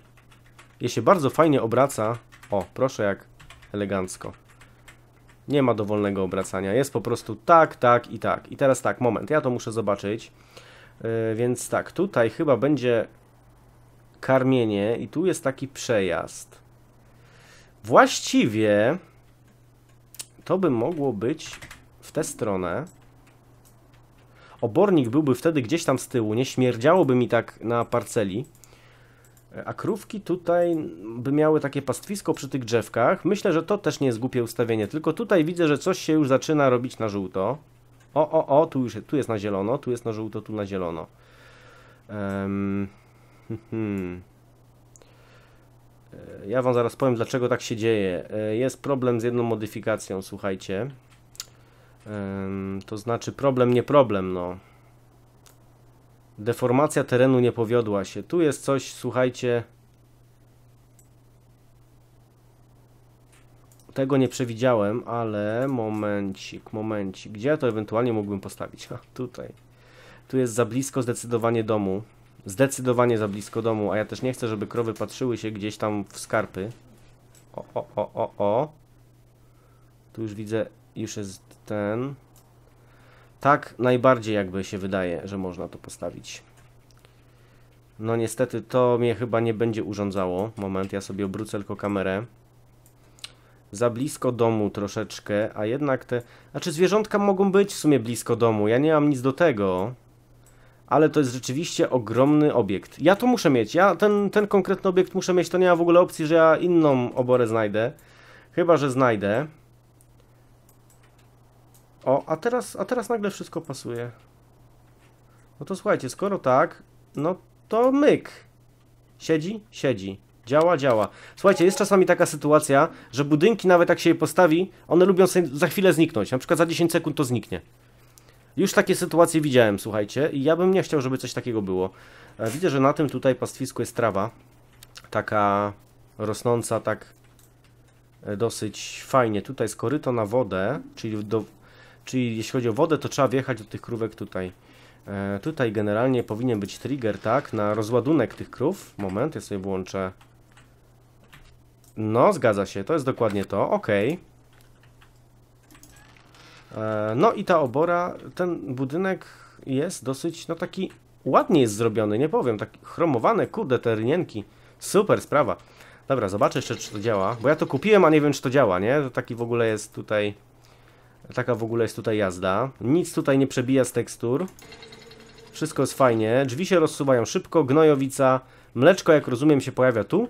Speaker 1: Je się bardzo fajnie obraca. O, proszę jak elegancko. Nie ma dowolnego obracania. Jest po prostu tak, tak i tak. I teraz tak, moment, ja to muszę zobaczyć. Yy, więc tak, tutaj chyba będzie karmienie i tu jest taki przejazd. Właściwie to by mogło być w tę stronę. Obornik byłby wtedy gdzieś tam z tyłu, nie śmierdziałoby mi tak na parceli. E, a krówki tutaj by miały takie pastwisko przy tych drzewkach. Myślę, że to też nie jest głupie ustawienie, tylko tutaj widzę, że coś się już zaczyna robić na żółto. O, o, o, tu, już, tu jest na zielono, tu jest na żółto, tu na zielono. Um, hmm, hmm. E, ja Wam zaraz powiem, dlaczego tak się dzieje. E, jest problem z jedną modyfikacją, słuchajcie. To znaczy problem, nie problem, no. Deformacja terenu nie powiodła się. Tu jest coś, słuchajcie... Tego nie przewidziałem, ale momencik, momencik. Gdzie ja to ewentualnie mógłbym postawić? A, tutaj. Tu jest za blisko zdecydowanie domu. Zdecydowanie za blisko domu, a ja też nie chcę, żeby krowy patrzyły się gdzieś tam w skarpy. O, o, o, o, o. Tu już widzę, już jest ten. Tak najbardziej jakby się wydaje, że można to postawić. No niestety to mnie chyba nie będzie urządzało. Moment, ja sobie obrócę tylko kamerę. Za blisko domu troszeczkę, a jednak te... Znaczy zwierzątka mogą być w sumie blisko domu, ja nie mam nic do tego ale to jest rzeczywiście ogromny obiekt. Ja to muszę mieć, ja ten, ten konkretny obiekt muszę mieć, to nie ma w ogóle opcji, że ja inną oborę znajdę. Chyba, że znajdę. O, a teraz, a teraz nagle wszystko pasuje. No to słuchajcie, skoro tak, no to myk. Siedzi? Siedzi. Działa, działa. Słuchajcie, jest czasami taka sytuacja, że budynki nawet jak się je postawi, one lubią za chwilę zniknąć. Na przykład za 10 sekund to zniknie. Już takie sytuacje widziałem, słuchajcie, i ja bym nie chciał, żeby coś takiego było. E, widzę, że na tym tutaj pastwisku jest trawa, taka rosnąca tak e, dosyć fajnie. Tutaj jest koryto na wodę, czyli, do, czyli jeśli chodzi o wodę, to trzeba wjechać do tych krówek tutaj. E, tutaj generalnie powinien być trigger, tak, na rozładunek tych krów. Moment, ja sobie włączę. No, zgadza się, to jest dokładnie to, ok. E, no i ta obora, ten budynek jest dosyć, no taki ładnie jest zrobiony, nie powiem, tak chromowane, kurde, te rynienki. Super sprawa. Dobra, zobaczę jeszcze, czy to działa, bo ja to kupiłem, a nie wiem, czy to działa, nie? To taki w ogóle jest tutaj, taka w ogóle jest tutaj jazda. Nic tutaj nie przebija z tekstur. Wszystko jest fajnie, drzwi się rozsuwają szybko, gnojowica, mleczko, jak rozumiem, się pojawia tu.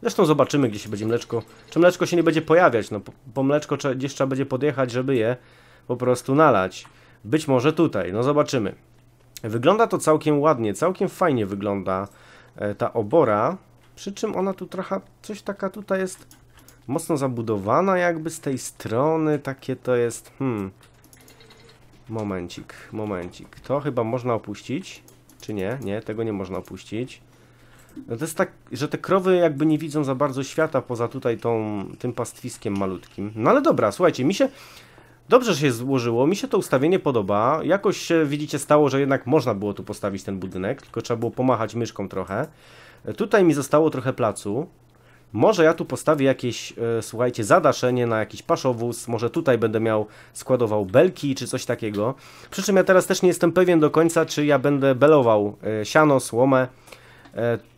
Speaker 1: Zresztą zobaczymy, gdzie się będzie mleczko, czy mleczko się nie będzie pojawiać, no po, po mleczko gdzieś trzeba będzie podjechać, żeby je po prostu nalać. Być może tutaj, no zobaczymy. Wygląda to całkiem ładnie, całkiem fajnie wygląda e, ta obora, przy czym ona tu trochę, coś taka tutaj jest mocno zabudowana jakby z tej strony, takie to jest, hmm. Momencik, momencik. To chyba można opuścić, czy nie? Nie, tego nie można opuścić. No to jest tak, że te krowy jakby nie widzą za bardzo świata poza tutaj tą, tym pastwiskiem malutkim. No ale dobra, słuchajcie, mi się Dobrze się złożyło, mi się to ustawienie podoba. Jakoś się, widzicie, stało, że jednak można było tu postawić ten budynek, tylko trzeba było pomachać myszką trochę. E, tutaj mi zostało trochę placu. Może ja tu postawię jakieś, e, słuchajcie, zadaszenie na jakiś paszowóz, może tutaj będę miał, składował belki czy coś takiego. Przy czym ja teraz też nie jestem pewien do końca, czy ja będę belował e, siano, słomę,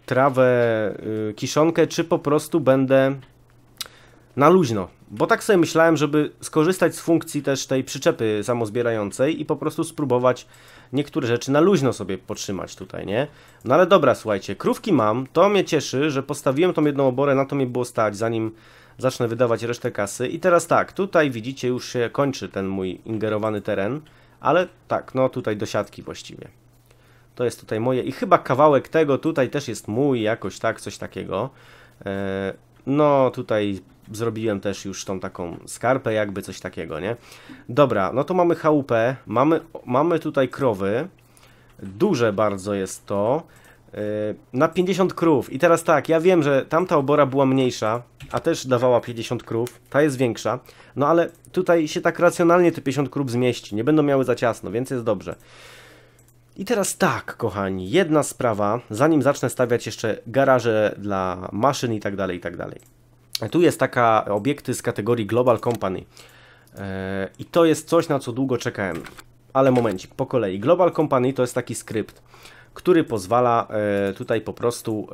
Speaker 1: trawę, kiszonkę, czy po prostu będę na luźno. Bo tak sobie myślałem, żeby skorzystać z funkcji też tej przyczepy samozbierającej i po prostu spróbować niektóre rzeczy na luźno sobie potrzymać tutaj, nie? No ale dobra, słuchajcie, krówki mam, to mnie cieszy, że postawiłem tą jedną oborę, na to mi było stać, zanim zacznę wydawać resztę kasy. I teraz tak, tutaj widzicie, już się kończy ten mój ingerowany teren, ale tak, no tutaj do siatki właściwie. To jest tutaj moje i chyba kawałek tego tutaj też jest mój, jakoś tak, coś takiego. E, no tutaj zrobiłem też już tą taką skarpę, jakby coś takiego, nie? Dobra, no to mamy chałupę, mamy, mamy tutaj krowy, duże bardzo jest to, yy, na 50 krów. I teraz tak, ja wiem, że tamta obora była mniejsza, a też dawała 50 krów, ta jest większa, no ale tutaj się tak racjonalnie te 50 krów zmieści, nie będą miały za ciasno, więc jest dobrze. I teraz tak, kochani, jedna sprawa, zanim zacznę stawiać jeszcze garaże dla maszyn i tak dalej, i tak dalej. Tu jest taka obiekty z kategorii Global Company. E, I to jest coś, na co długo czekałem. Ale momencik, po kolei. Global Company to jest taki skrypt, który pozwala e, tutaj po prostu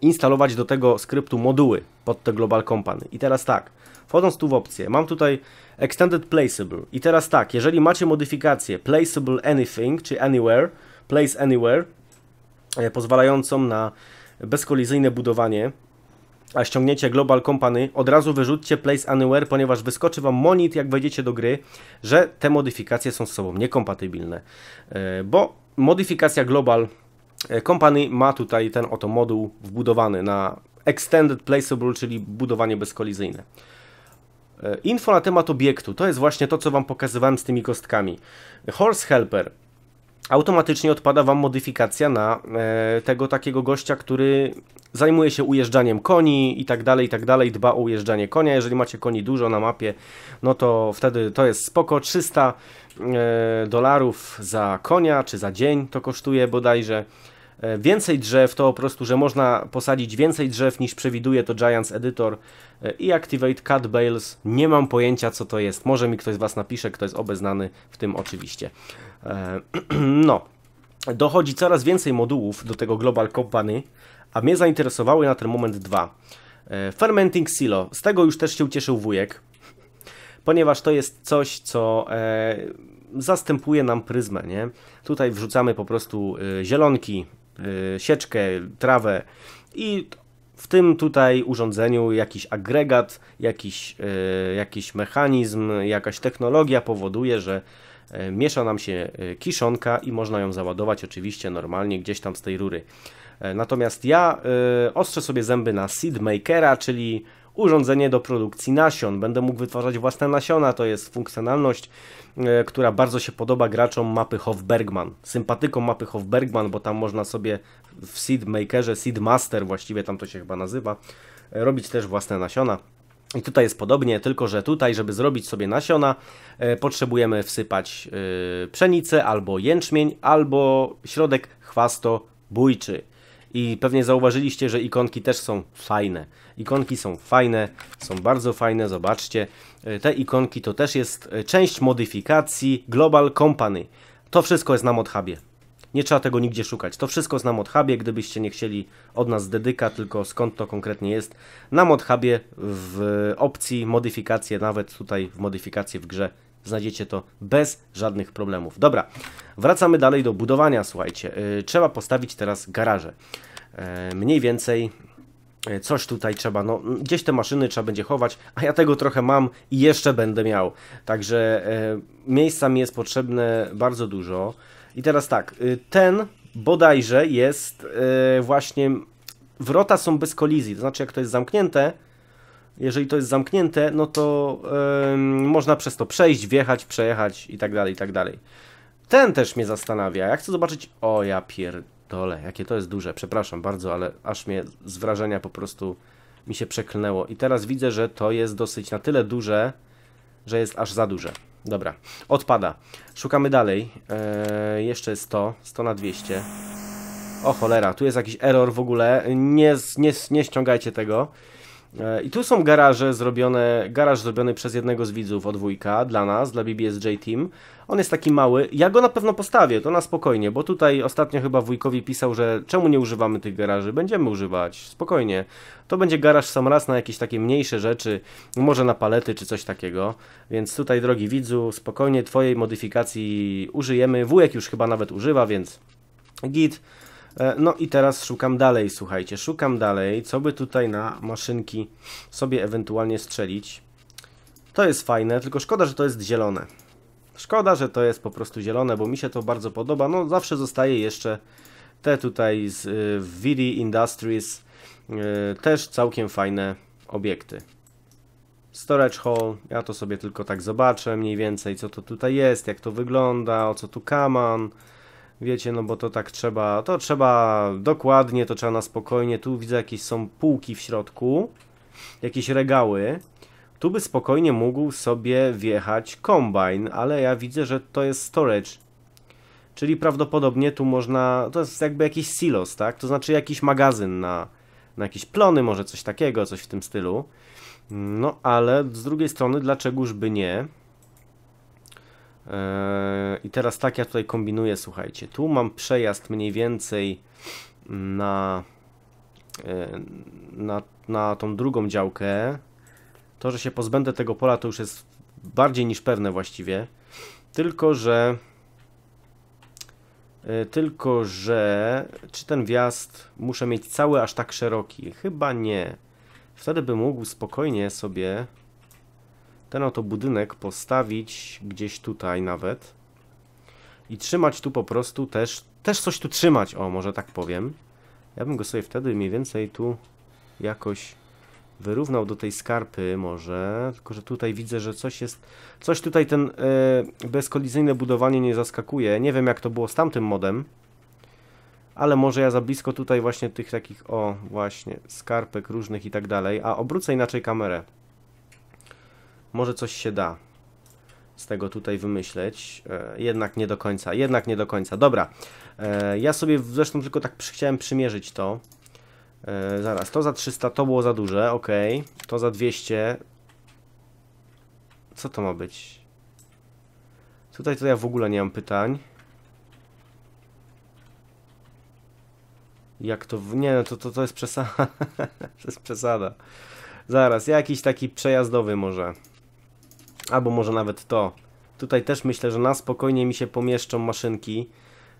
Speaker 1: instalować do tego skryptu moduły pod te Global Company. I teraz tak, wchodząc tu w opcję, mam tutaj Extended Placeable. I teraz tak, jeżeli macie modyfikację Placeable Anything, czy Anywhere, Place Anywhere, e, pozwalającą na bezkolizyjne budowanie a ściągniecie Global Company, od razu wyrzućcie Place Anywhere, ponieważ wyskoczy Wam monit, jak wejdziecie do gry, że te modyfikacje są z sobą niekompatybilne. E, bo modyfikacja Global e, Company ma tutaj ten oto moduł wbudowany na Extended Placeable, czyli budowanie bezkolizyjne. E, info na temat obiektu, to jest właśnie to, co Wam pokazywałem z tymi kostkami. Horse Helper automatycznie odpada Wam modyfikacja na e, tego takiego gościa, który zajmuje się ujeżdżaniem koni i tak dalej, i tak dalej, dba o ujeżdżanie konia. Jeżeli macie koni dużo na mapie, no to wtedy to jest spoko. 300 e, dolarów za konia, czy za dzień to kosztuje bodajże. E, więcej drzew, to po prostu, że można posadzić więcej drzew niż przewiduje to Giants Editor e, i Activate Cut Bales. Nie mam pojęcia co to jest. Może mi ktoś z Was napisze, kto jest obeznany w tym oczywiście. E, no. Dochodzi coraz więcej modułów do tego Global Company, a mnie zainteresowały na ten moment dwa. Fermenting Silo. Z tego już też się ucieszył wujek, ponieważ to jest coś, co zastępuje nam pryzmę. Nie? Tutaj wrzucamy po prostu zielonki Y, sieczkę, trawę i w tym tutaj urządzeniu jakiś agregat, jakiś, y, jakiś mechanizm, jakaś technologia powoduje, że y, miesza nam się kiszonka i można ją załadować oczywiście normalnie gdzieś tam z tej rury. E, natomiast ja ostrzę sobie zęby na Seed Makera, czyli urządzenie do produkcji nasion. Będę mógł wytwarzać własne nasiona, to jest funkcjonalność, e, która bardzo się podoba graczom mapy Hofbergman, sympatykom mapy Hofbergman, bo tam można sobie w Seed Makerze, Seed Master właściwie tam to się chyba nazywa, e, robić też własne nasiona. I tutaj jest podobnie, tylko że tutaj, żeby zrobić sobie nasiona, e, potrzebujemy wsypać e, pszenicę albo jęczmień, albo środek chwastobójczy. I pewnie zauważyliście, że ikonki też są fajne. Ikonki są fajne, są bardzo fajne, zobaczcie. E, te ikonki to też jest e, część modyfikacji Global Company. To wszystko jest na ModHubie. Nie trzeba tego nigdzie szukać. To wszystko jest na ModHubie, gdybyście nie chcieli od nas dedyka, tylko skąd to konkretnie jest. Na ModHubie w opcji modyfikacje, nawet tutaj w modyfikacje w grze znajdziecie to bez żadnych problemów. Dobra, wracamy dalej do budowania, słuchajcie. Y, trzeba postawić teraz garaże. Y, mniej więcej y, coś tutaj trzeba, no mm, gdzieś te maszyny trzeba będzie chować, a ja tego trochę mam i jeszcze będę miał. Także miejsca mi jest potrzebne bardzo dużo. I teraz tak, ten bodajże jest właśnie, wrota są bez kolizji, to znaczy jak to jest zamknięte, jeżeli to jest zamknięte, no to yy, można przez to przejść, wjechać, przejechać i tak dalej, i tak dalej. Ten też mnie zastanawia. Ja chcę zobaczyć... O, ja pierdolę, jakie to jest duże. Przepraszam bardzo, ale aż mnie z wrażenia po prostu mi się przeklnęło. I teraz widzę, że to jest dosyć na tyle duże, że jest aż za duże. Dobra, odpada. Szukamy dalej. Eee, jeszcze jest 100, 100 na 200. O cholera, tu jest jakiś error w ogóle. Nie, nie, nie ściągajcie tego. E, I tu są garaże zrobione, garaż zrobiony przez jednego z widzów od wujka, dla nas, dla BBSJ Team. On jest taki mały, ja go na pewno postawię, to na spokojnie, bo tutaj ostatnio chyba wujkowi pisał, że czemu nie używamy tych garaży, będziemy używać, spokojnie. To będzie garaż sam raz na jakieś takie mniejsze rzeczy, może na palety czy coś takiego. Więc tutaj drogi widzu, spokojnie twojej modyfikacji użyjemy, wujek już chyba nawet używa, więc git. E, no i teraz szukam dalej, słuchajcie, szukam dalej, co by tutaj na maszynki sobie ewentualnie strzelić. To jest fajne, tylko szkoda, że to jest zielone. Szkoda, że to jest po prostu zielone, bo mi się to bardzo podoba. No zawsze zostaje jeszcze te tutaj z y, VD Industries, y, też całkiem fajne obiekty. Storage Hall, ja to sobie tylko tak zobaczę mniej więcej, co to tutaj jest, jak to wygląda, o co tu kaman, Wiecie, no bo to tak trzeba, to trzeba dokładnie, to trzeba na spokojnie. Tu widzę jakieś są półki w środku, jakieś regały. Tu by spokojnie mógł sobie wjechać kombajn, ale ja widzę, że to jest storage. Czyli prawdopodobnie tu można, to jest jakby jakiś silos, tak? To znaczy jakiś magazyn na, na jakieś plony, może coś takiego, coś w tym stylu. No ale z drugiej strony, dlaczegoż by nie? Eee, I teraz tak ja tutaj kombinuję, słuchajcie. Tu mam przejazd mniej więcej na, eee, na, na tą drugą działkę. To, że się pozbędę tego pola, to już jest bardziej niż pewne właściwie. Tylko, że eee, tylko, że czy ten wjazd muszę mieć cały aż tak szeroki? Chyba nie. Wtedy bym mógł spokojnie sobie ten oto budynek postawić gdzieś tutaj nawet i trzymać tu po prostu też, też coś tu trzymać, o może tak powiem. Ja bym go sobie wtedy mniej więcej tu jakoś wyrównał do tej skarpy może, tylko że tutaj widzę, że coś jest, coś tutaj ten e, bezkolizyjne budowanie nie zaskakuje. Nie wiem jak to było z tamtym modem, ale może ja za blisko tutaj właśnie tych takich, o właśnie, skarpek różnych i tak dalej, a obrócę inaczej kamerę. Może coś się da z tego tutaj wymyśleć. E, jednak nie do końca, jednak nie do końca. Dobra, e, ja sobie zresztą tylko tak chciałem przymierzyć to. E, zaraz, to za 300, to było za duże, ok. To za 200. Co to ma być? Tutaj to ja w ogóle nie mam pytań. Jak to... Nie, no to, to, to jest przesada. to jest przesada. Zaraz, jakiś taki przejazdowy może. Albo może nawet to. Tutaj też myślę, że na spokojnie mi się pomieszczą maszynki.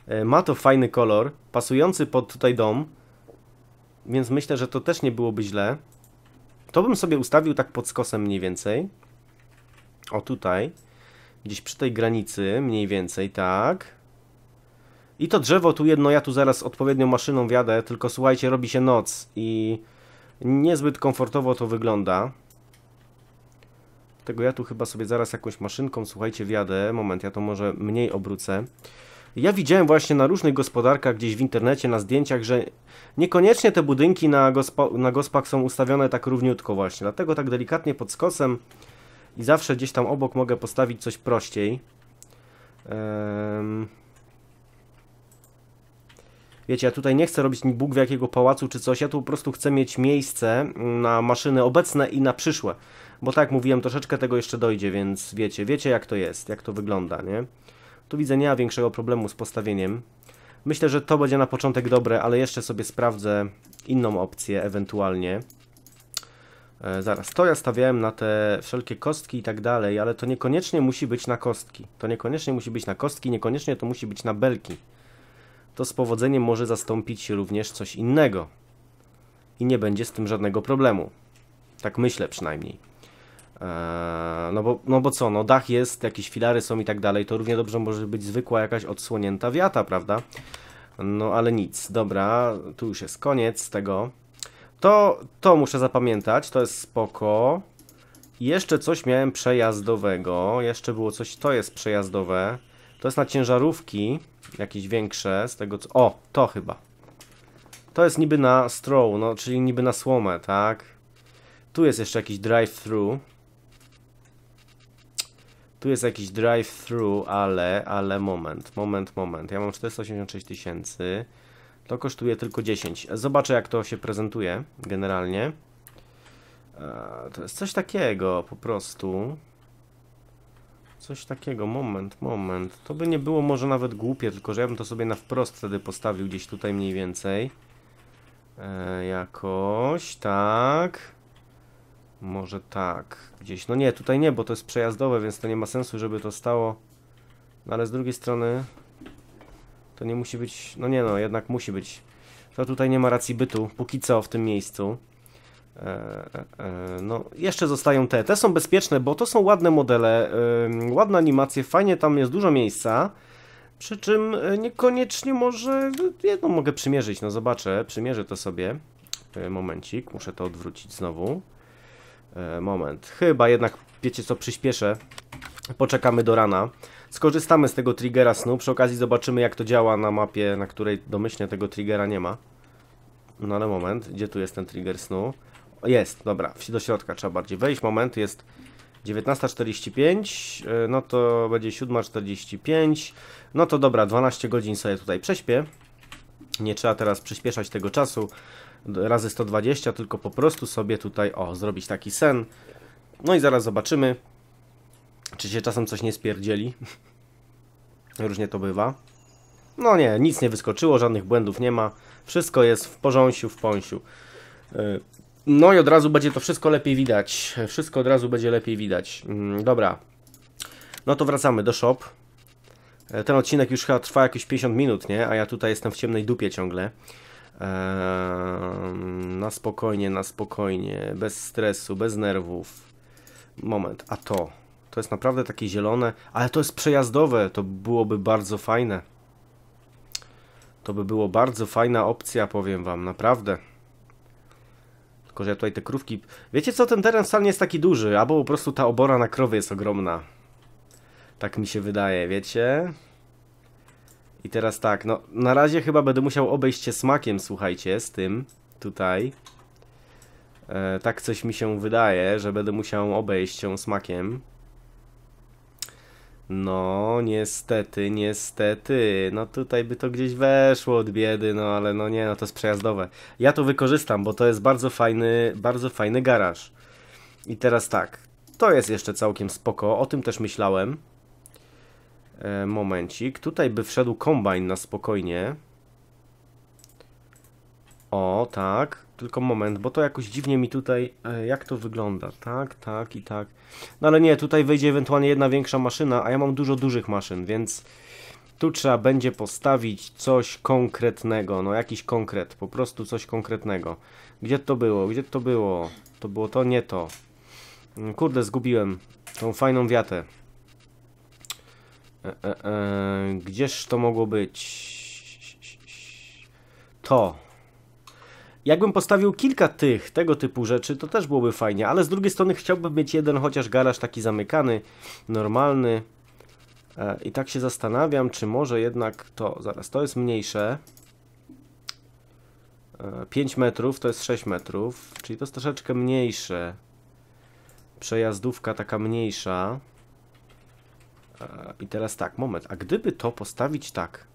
Speaker 1: E, ma to fajny kolor, pasujący pod tutaj dom, więc myślę, że to też nie byłoby źle. To bym sobie ustawił tak pod skosem mniej więcej. O tutaj, gdzieś przy tej granicy mniej więcej, tak. I to drzewo tu jedno, ja tu zaraz odpowiednią maszyną wiadę, tylko słuchajcie, robi się noc i niezbyt komfortowo to wygląda. Tego ja tu chyba sobie zaraz jakąś maszynką, słuchajcie, wjadę. Moment, ja to może mniej obrócę. Ja widziałem właśnie na różnych gospodarkach gdzieś w internecie, na zdjęciach, że niekoniecznie te budynki na, gospo, na gospach są ustawione tak równiutko właśnie. Dlatego tak delikatnie pod skosem i zawsze gdzieś tam obok mogę postawić coś prościej. Um... Wiecie, ja tutaj nie chcę robić mi Bóg w jakiego pałacu czy coś, ja tu po prostu chcę mieć miejsce na maszyny obecne i na przyszłe. Bo tak mówiłem, troszeczkę tego jeszcze dojdzie, więc wiecie, wiecie jak to jest, jak to wygląda, nie? Tu widzę, nie ma większego problemu z postawieniem. Myślę, że to będzie na początek dobre, ale jeszcze sobie sprawdzę inną opcję ewentualnie. E, zaraz, to ja stawiałem na te wszelkie kostki i tak dalej, ale to niekoniecznie musi być na kostki. To niekoniecznie musi być na kostki, niekoniecznie to musi być na belki. To z powodzeniem może zastąpić również coś innego. I nie będzie z tym żadnego problemu. Tak myślę przynajmniej. E, no bo, no bo co, no dach jest, jakieś filary są i tak dalej, to równie dobrze może być zwykła jakaś odsłonięta wiata, prawda? No ale nic, dobra, tu już jest koniec tego. To, to muszę zapamiętać, to jest spoko. Jeszcze coś miałem przejazdowego, jeszcze było coś, to jest przejazdowe. To jest na ciężarówki, jakieś większe, z tego co... O, to chyba. To jest niby na straw, no czyli niby na słomę, tak? Tu jest jeszcze jakiś drive-thru. Tu jest jakiś drive-thru, ale, ale moment, moment, moment. Ja mam 486 tysięcy. To kosztuje tylko 10. Zobaczę jak to się prezentuje generalnie. E, to jest coś takiego po prostu. Coś takiego, moment, moment. To by nie było może nawet głupie, tylko że ja bym to sobie na wprost wtedy postawił gdzieś tutaj mniej więcej. E, jakoś, tak. Może tak, gdzieś. No nie, tutaj nie, bo to jest przejazdowe, więc to nie ma sensu, żeby to stało. No ale z drugiej strony to nie musi być, no nie no, jednak musi być. To tutaj nie ma racji bytu, póki co w tym miejscu. E, e, e no, jeszcze zostają te. Te są bezpieczne, bo to są ładne modele, e, ładne animacje, fajnie, tam jest dużo miejsca. Przy czym e, niekoniecznie może, no, jedno mogę przymierzyć, no zobaczę, przymierzę to sobie. E, momencik, muszę to odwrócić znowu. E, moment. Chyba jednak, wiecie co, przyspieszę. Poczekamy do rana. Skorzystamy z tego triggera snu. Przy okazji zobaczymy, jak to działa na mapie, na której domyślnie tego triggera nie ma. No ale moment, gdzie tu jest ten trigger snu? jest, dobra, do środka trzeba bardziej wejść. Moment, jest 19.45, e, no to będzie 7.45. No to dobra, 12 godzin sobie tutaj prześpię. Nie trzeba teraz przyspieszać tego czasu razy 120, tylko po prostu sobie tutaj, o, zrobić taki sen. No i zaraz zobaczymy, czy się czasem coś nie spierdzieli. Różnie to bywa. No nie, nic nie wyskoczyło, żadnych błędów nie ma. Wszystko jest w porząsiu, w pąsiu. Y, no i od razu będzie to wszystko lepiej widać. Wszystko od razu będzie lepiej widać. Mm, dobra. No to wracamy do shop. E, ten odcinek już chyba trwa jakieś 50 minut, nie? A ja tutaj jestem w ciemnej dupie ciągle na spokojnie, na spokojnie, bez stresu, bez nerwów. Moment, a to? To jest naprawdę takie zielone, ale to jest przejazdowe, to byłoby bardzo fajne. To by było bardzo fajna opcja, powiem wam, naprawdę. Tylko, że ja tutaj te krówki... Wiecie co, ten teren wcale nie jest taki duży, albo po prostu ta obora na krowy jest ogromna. Tak mi się wydaje, wiecie? I teraz tak, no na razie chyba będę musiał obejść się smakiem, słuchajcie, z tym tutaj. E, tak coś mi się wydaje, że będę musiał obejść się smakiem. No, niestety, niestety. No tutaj by to gdzieś weszło od biedy, no ale no nie, no to jest przejazdowe. Ja to wykorzystam, bo to jest bardzo fajny, bardzo fajny garaż. I teraz tak, to jest jeszcze całkiem spoko, o tym też myślałem. E, momencik. Tutaj by wszedł kombajn na spokojnie. O, tak. Tylko moment, bo to jakoś dziwnie mi tutaj... E, jak to wygląda? Tak, tak i tak. No ale nie, tutaj wyjdzie ewentualnie jedna większa maszyna, a ja mam dużo dużych maszyn, więc... Tu trzeba będzie postawić coś konkretnego, no jakiś konkret, po prostu coś konkretnego. Gdzie to było? Gdzie to było? To było to, nie to. Mm, kurde, zgubiłem tą fajną wiatę. E, e, e, gdzież to mogło być? To. Jakbym postawił kilka tych, tego typu rzeczy, to też byłoby fajnie, ale z drugiej strony chciałbym mieć jeden chociaż garaż taki zamykany, normalny. I tak się zastanawiam, czy może jednak to, zaraz, to jest mniejsze. 5 metrów to jest 6 metrów, czyli to jest troszeczkę mniejsze. Przejazdówka taka mniejsza. E, I teraz tak, moment, a gdyby to postawić tak,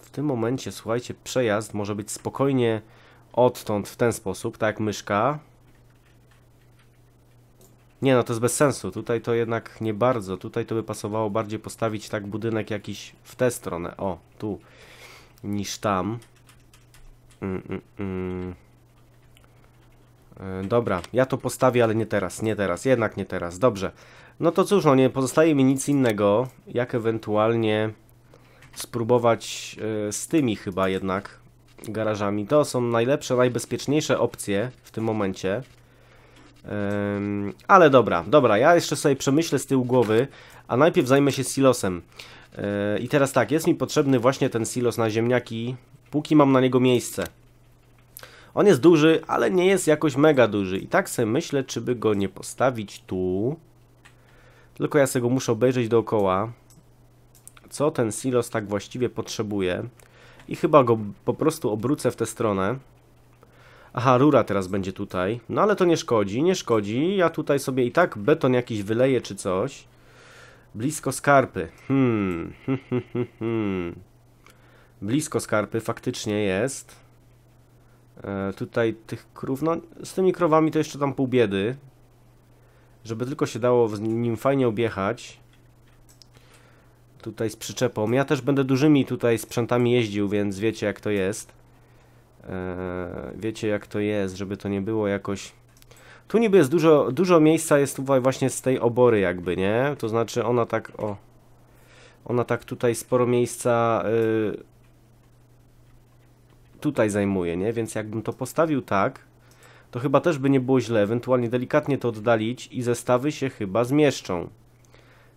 Speaker 1: w tym momencie, słuchajcie, przejazd może być spokojnie odtąd w ten sposób, tak jak myszka. Nie, no to jest bez sensu, tutaj to jednak nie bardzo, tutaj to by pasowało bardziej postawić tak budynek jakiś w tę stronę, o, tu, niż tam. Mm, mm, mm. E, dobra, ja to postawię, ale nie teraz, nie teraz, jednak nie teraz. Dobrze. No to cóż, no nie pozostaje mi nic innego, jak ewentualnie spróbować e, z tymi chyba jednak garażami. To są najlepsze, najbezpieczniejsze opcje w tym momencie. Ale dobra, dobra, ja jeszcze sobie przemyślę z tyłu głowy, a najpierw zajmę się silosem. E, I teraz tak, jest mi potrzebny właśnie ten silos na ziemniaki, póki mam na niego miejsce. On jest duży, ale nie jest jakoś mega duży. I tak sobie myślę, czy by go nie postawić tu. Tylko ja sobie go muszę obejrzeć dookoła. Co ten silos tak właściwie potrzebuje. I chyba go po prostu obrócę w tę stronę. Aha, rura teraz będzie tutaj. No ale to nie szkodzi, nie szkodzi. Ja tutaj sobie i tak beton jakiś wyleję czy coś. Blisko skarpy. Hmm. hmm, hmm, hmm. Blisko skarpy faktycznie jest. E, tutaj tych krów, no z tymi krowami to jeszcze tam pół biedy, żeby tylko się dało z nim fajnie objechać. Tutaj z przyczepą. Ja też będę dużymi tutaj sprzętami jeździł, więc wiecie jak to jest. E, wiecie jak to jest, żeby to nie było jakoś... Tu niby jest dużo, dużo miejsca, jest tutaj właśnie z tej obory jakby, nie? To znaczy ona tak, o... Ona tak tutaj sporo miejsca... Yy tutaj zajmuje, nie? Więc jakbym to postawił tak, to chyba też by nie było źle, ewentualnie delikatnie to oddalić i zestawy się chyba zmieszczą.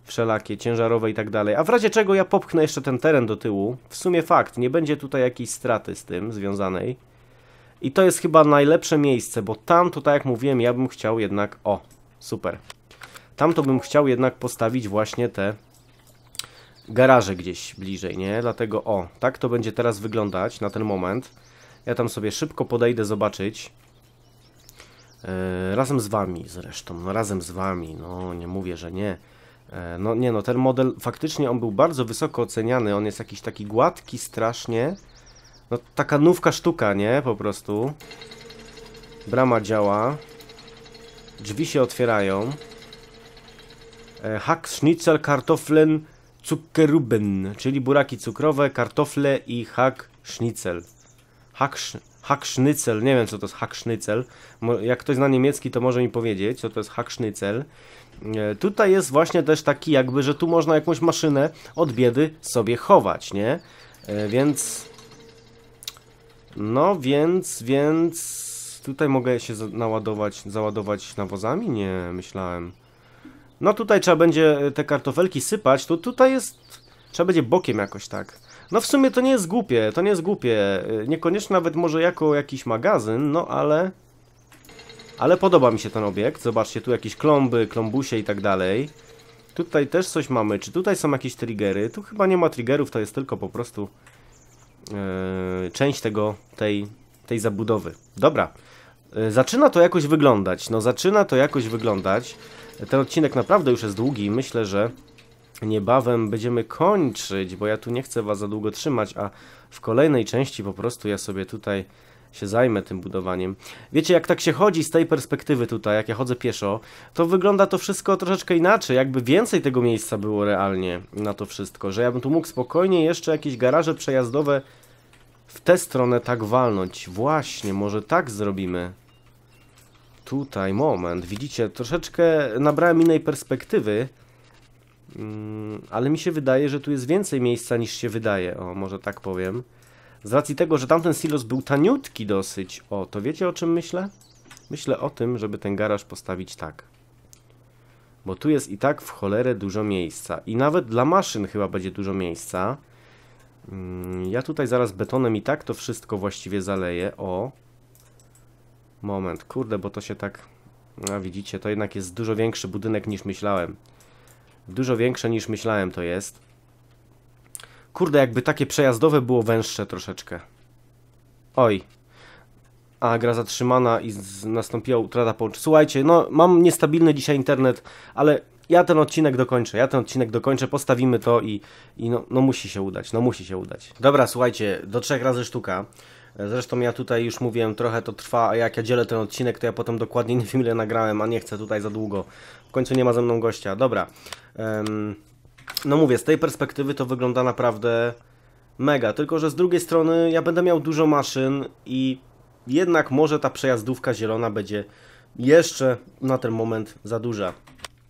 Speaker 1: Wszelakie, ciężarowe i tak dalej. A w razie czego ja popchnę jeszcze ten teren do tyłu. W sumie fakt, nie będzie tutaj jakiejś straty z tym związanej. I to jest chyba najlepsze miejsce, bo tam to tak jak mówiłem, ja bym chciał jednak... O, super. Tam to bym chciał jednak postawić właśnie te garaże gdzieś bliżej, nie? Dlatego o, tak to będzie teraz wyglądać na ten moment. Ja tam sobie szybko podejdę zobaczyć. Yy, razem z Wami zresztą, no razem z Wami, no nie mówię, że nie. E, no nie, no ten model, faktycznie on był bardzo wysoko oceniany, on jest jakiś taki gładki strasznie. No taka nówka sztuka, nie? Po prostu. Brama działa. Drzwi się otwierają. E, Hack, schnitzel, kartoflen, Zuckerruben, czyli buraki cukrowe, kartofle i hak sznicel. Hak, hak sznycel, nie wiem co to jest hak sznycel. Jak ktoś zna niemiecki, to może mi powiedzieć, co to jest hak sznycel. E, tutaj jest właśnie też taki jakby, że tu można jakąś maszynę od biedy sobie chować, nie? E, więc... No więc, więc... Tutaj mogę się naładować, załadować nawozami? Nie, myślałem. No tutaj trzeba będzie e, te kartofelki sypać, to tutaj jest... Trzeba będzie bokiem jakoś tak. No w sumie to nie jest głupie, to nie jest głupie. E, niekoniecznie nawet może jako jakiś magazyn, no ale... Ale podoba mi się ten obiekt. Zobaczcie, tu jakieś klomby, klombusie i tak dalej. Tutaj też coś mamy. Czy tutaj są jakieś triggery? Tu chyba nie ma triggerów, to jest tylko po prostu yy, część tego, tej, tej zabudowy. Dobra. Yy, zaczyna to jakoś wyglądać. No zaczyna to jakoś wyglądać. Ten odcinek naprawdę już jest długi i myślę, że niebawem będziemy kończyć, bo ja tu nie chcę Was za długo trzymać, a w kolejnej części po prostu ja sobie tutaj się zajmę tym budowaniem. Wiecie, jak tak się chodzi z tej perspektywy tutaj, jak ja chodzę pieszo, to wygląda to wszystko troszeczkę inaczej, jakby więcej tego miejsca było realnie na to wszystko, że ja bym tu mógł spokojnie jeszcze jakieś garaże przejazdowe w tę stronę tak walnąć. Właśnie, może tak zrobimy. Tutaj, moment, widzicie, troszeczkę nabrałem innej perspektywy, mm, ale mi się wydaje, że tu jest więcej miejsca niż się wydaje, o, może tak powiem. Z racji tego, że tamten silos był taniutki dosyć, o, to wiecie o czym myślę? Myślę o tym, żeby ten garaż postawić tak. Bo tu jest i tak w cholerę dużo miejsca. I nawet dla maszyn chyba będzie dużo miejsca. Mm, ja tutaj zaraz betonem i tak to wszystko właściwie zaleję. O, Moment, kurde, bo to się tak... No widzicie, to jednak jest dużo większy budynek niż myślałem. Dużo większe niż myślałem to jest. Kurde, jakby takie przejazdowe było węższe troszeczkę. Oj. A, gra zatrzymana i nastąpiła utrata połączenia. Słuchajcie, no mam niestabilny dzisiaj internet, ale ja ten odcinek dokończę, ja ten odcinek dokończę, postawimy to i, i no, no musi się udać, no musi się udać. Dobra, słuchajcie, do trzech razy sztuka. Zresztą ja tutaj już mówiłem, trochę to trwa, a jak ja dzielę ten odcinek, to ja potem dokładnie nie wiem ile nagrałem, a nie chcę tutaj za długo. W końcu nie ma ze mną gościa. Dobra. No mówię, z tej perspektywy to wygląda naprawdę mega, tylko że z drugiej strony ja będę miał dużo maszyn i jednak może ta przejazdówka zielona będzie jeszcze na ten moment za duża.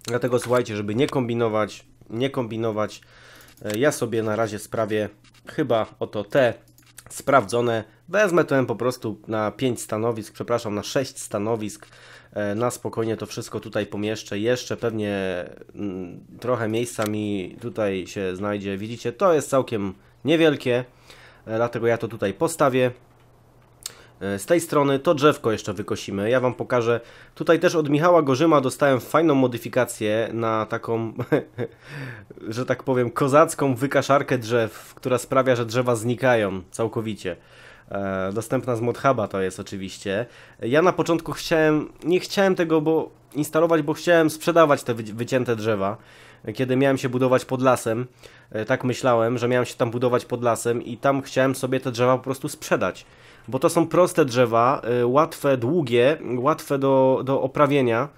Speaker 1: Dlatego słuchajcie, żeby nie kombinować, nie kombinować, e, ja sobie na razie sprawię chyba oto te sprawdzone. Wezmę to po prostu na 5 stanowisk, przepraszam, na 6 stanowisk. E, na spokojnie to wszystko tutaj pomieszczę. Jeszcze pewnie mm, trochę miejsca mi tutaj się znajdzie. Widzicie, to jest całkiem niewielkie, e, dlatego ja to tutaj postawię. E, z tej strony to drzewko jeszcze wykosimy, ja Wam pokażę. Tutaj też od Michała Gorzyma dostałem fajną modyfikację na taką, że tak powiem, kozacką wykaszarkę drzew, która sprawia, że drzewa znikają całkowicie. E, dostępna z ModHuba to jest oczywiście. Ja na początku chciałem, nie chciałem tego bo instalować, bo chciałem sprzedawać te wycięte drzewa kiedy miałem się budować pod lasem, e, tak myślałem, że miałem się tam budować pod lasem i tam chciałem sobie te drzewa po prostu sprzedać bo to są proste drzewa, y, łatwe, długie, łatwe do, do oprawienia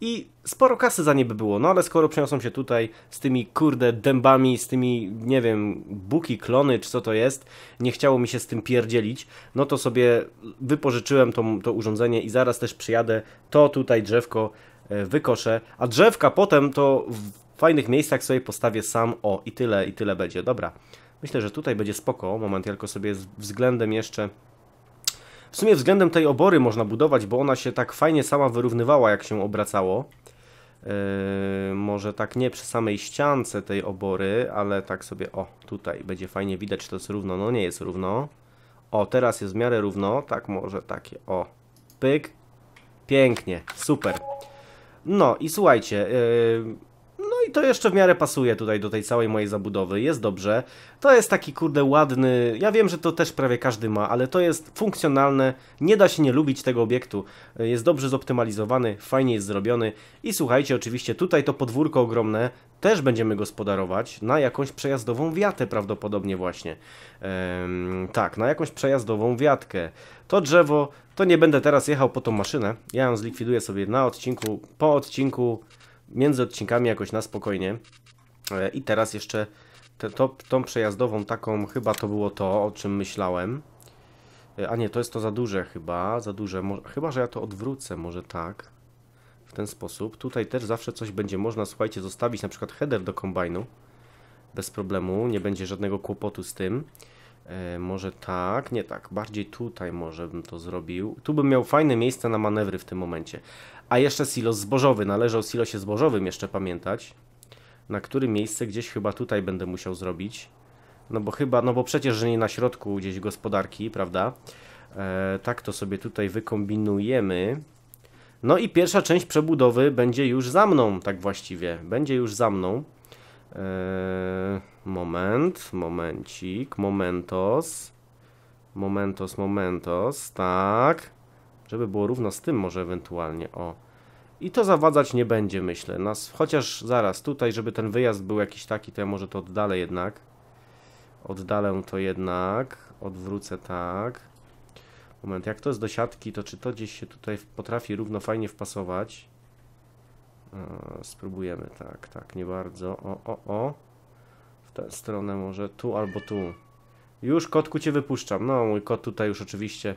Speaker 1: i sporo kasy za nie by było, no ale skoro przeniosą się tutaj z tymi kurde dębami, z tymi, nie wiem, buki, klony czy co to jest, nie chciało mi się z tym pierdzielić, no to sobie wypożyczyłem to, to urządzenie i zaraz też przyjadę, to tutaj drzewko y, wykoszę, a drzewka potem to w fajnych miejscach sobie postawię sam, o i tyle, i tyle będzie, dobra. Myślę, że tutaj będzie spoko, moment, tylko sobie względem jeszcze w sumie względem tej obory można budować, bo ona się tak fajnie sama wyrównywała, jak się obracało. Yy, może tak nie przy samej ściance tej obory, ale tak sobie, o, tutaj będzie fajnie widać, czy to jest równo. No nie jest równo. O, teraz jest w miarę równo, tak może takie, o, pyk. Pięknie, super. No i słuchajcie, yy, i to jeszcze w miarę pasuje tutaj do tej całej mojej zabudowy, jest dobrze. To jest taki kurde ładny, ja wiem, że to też prawie każdy ma, ale to jest funkcjonalne, nie da się nie lubić tego obiektu. Jest dobrze zoptymalizowany, fajnie jest zrobiony i słuchajcie, oczywiście tutaj to podwórko ogromne też będziemy gospodarować na jakąś przejazdową wiatę prawdopodobnie właśnie. Ehm, tak, na jakąś przejazdową wiatkę. To drzewo, to nie będę teraz jechał po tą maszynę, ja ją zlikwiduję sobie na odcinku, po odcinku między odcinkami jakoś na spokojnie. E, I teraz jeszcze te, to, tą przejazdową taką, chyba to było to, o czym myślałem. E, a nie, to jest to za duże chyba, za duże. Mo chyba, że ja to odwrócę, może tak. W ten sposób. Tutaj też zawsze coś będzie można, słuchajcie, zostawić na przykład header do kombajnu. Bez problemu, nie będzie żadnego kłopotu z tym. E, może tak, nie tak, bardziej tutaj może bym to zrobił. Tu bym miał fajne miejsce na manewry w tym momencie. A jeszcze silos zbożowy, należy o silosie zbożowym jeszcze pamiętać. Na którym miejsce gdzieś chyba tutaj będę musiał zrobić. No bo chyba, no bo przecież nie na środku gdzieś gospodarki, prawda? E, tak to sobie tutaj wykombinujemy. No i pierwsza część przebudowy będzie już za mną, tak właściwie. Będzie już za mną. Eee, moment, momencik, momentos. Momentos, momentos, tak. Żeby było równo z tym może ewentualnie, o. I to zawadzać nie będzie, myślę. Nas, chociaż zaraz, tutaj, żeby ten wyjazd był jakiś taki, to ja może to oddalę jednak. Oddalę to jednak. Odwrócę tak. Moment, jak to jest do siatki, to czy to gdzieś się tutaj potrafi równo fajnie wpasować? E, spróbujemy, tak, tak, nie bardzo, o, o, o, w tę stronę może, tu albo tu. Już, kotku, cię wypuszczam. No, mój kot tutaj już oczywiście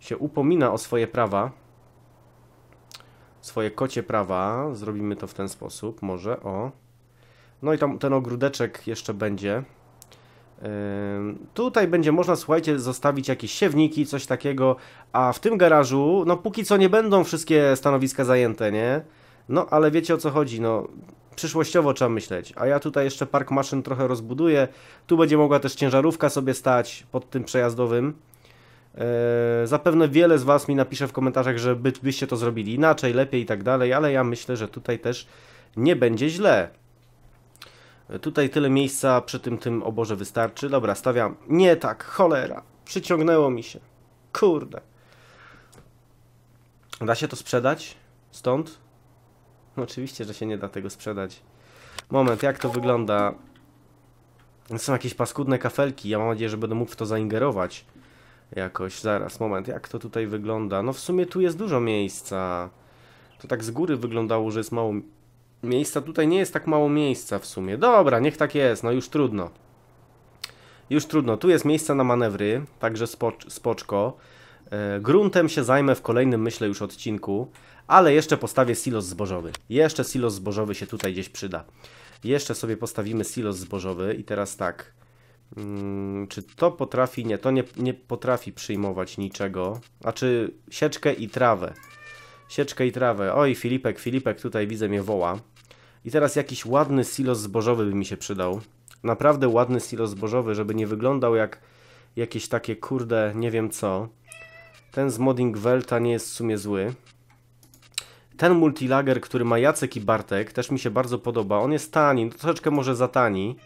Speaker 1: się upomina o swoje prawa. Swoje kocie prawa. Zrobimy to w ten sposób, może, o. No i tam ten ogródeczek jeszcze będzie. tutaj będzie można, słuchajcie, zostawić jakieś siewniki, coś takiego, a w tym garażu, no póki co nie będą wszystkie stanowiska zajęte, nie? No, ale wiecie o co chodzi, no przyszłościowo trzeba myśleć. A ja tutaj jeszcze park maszyn trochę rozbuduję. Tu będzie mogła też ciężarówka sobie stać pod tym przejazdowym. Eee, zapewne wiele z Was mi napisze w komentarzach, że by, byście to zrobili inaczej, lepiej i tak dalej, ale ja myślę, że tutaj też nie będzie źle. E, tutaj tyle miejsca przy tym tym oborze wystarczy. Dobra, stawiam. Nie tak, cholera. Przyciągnęło mi się. Kurde. Da się to sprzedać? Stąd? Oczywiście, że się nie da tego sprzedać. Moment, jak to wygląda? Są jakieś paskudne kafelki. Ja mam nadzieję, że będę mógł w to zaingerować. Jakoś, zaraz, moment, jak to tutaj wygląda? No w sumie tu jest dużo miejsca. To tak z góry wyglądało, że jest mało miejsca. Tutaj nie jest tak mało miejsca w sumie. Dobra, niech tak jest, no już trudno. Już trudno. Tu jest miejsce na manewry, także spoczko. E, gruntem się zajmę w kolejnym, myślę, już odcinku. Ale jeszcze postawię silos zbożowy. Jeszcze silos zbożowy się tutaj gdzieś przyda. Jeszcze sobie postawimy silos zbożowy i teraz tak. Hmm, czy to potrafi? Nie, to nie, nie potrafi przyjmować niczego. A czy sieczkę i trawę? Sieczkę i trawę. Oj, Filipek, Filipek tutaj widzę mnie woła. I teraz jakiś ładny silos zbożowy by mi się przydał. Naprawdę ładny silos zbożowy, żeby nie wyglądał jak jakieś takie kurde, nie wiem co. Ten z modding Velta nie jest w sumie zły. Ten multilager, który ma Jacek i Bartek, też mi się bardzo podoba. On jest tani, no troszeczkę może za tani.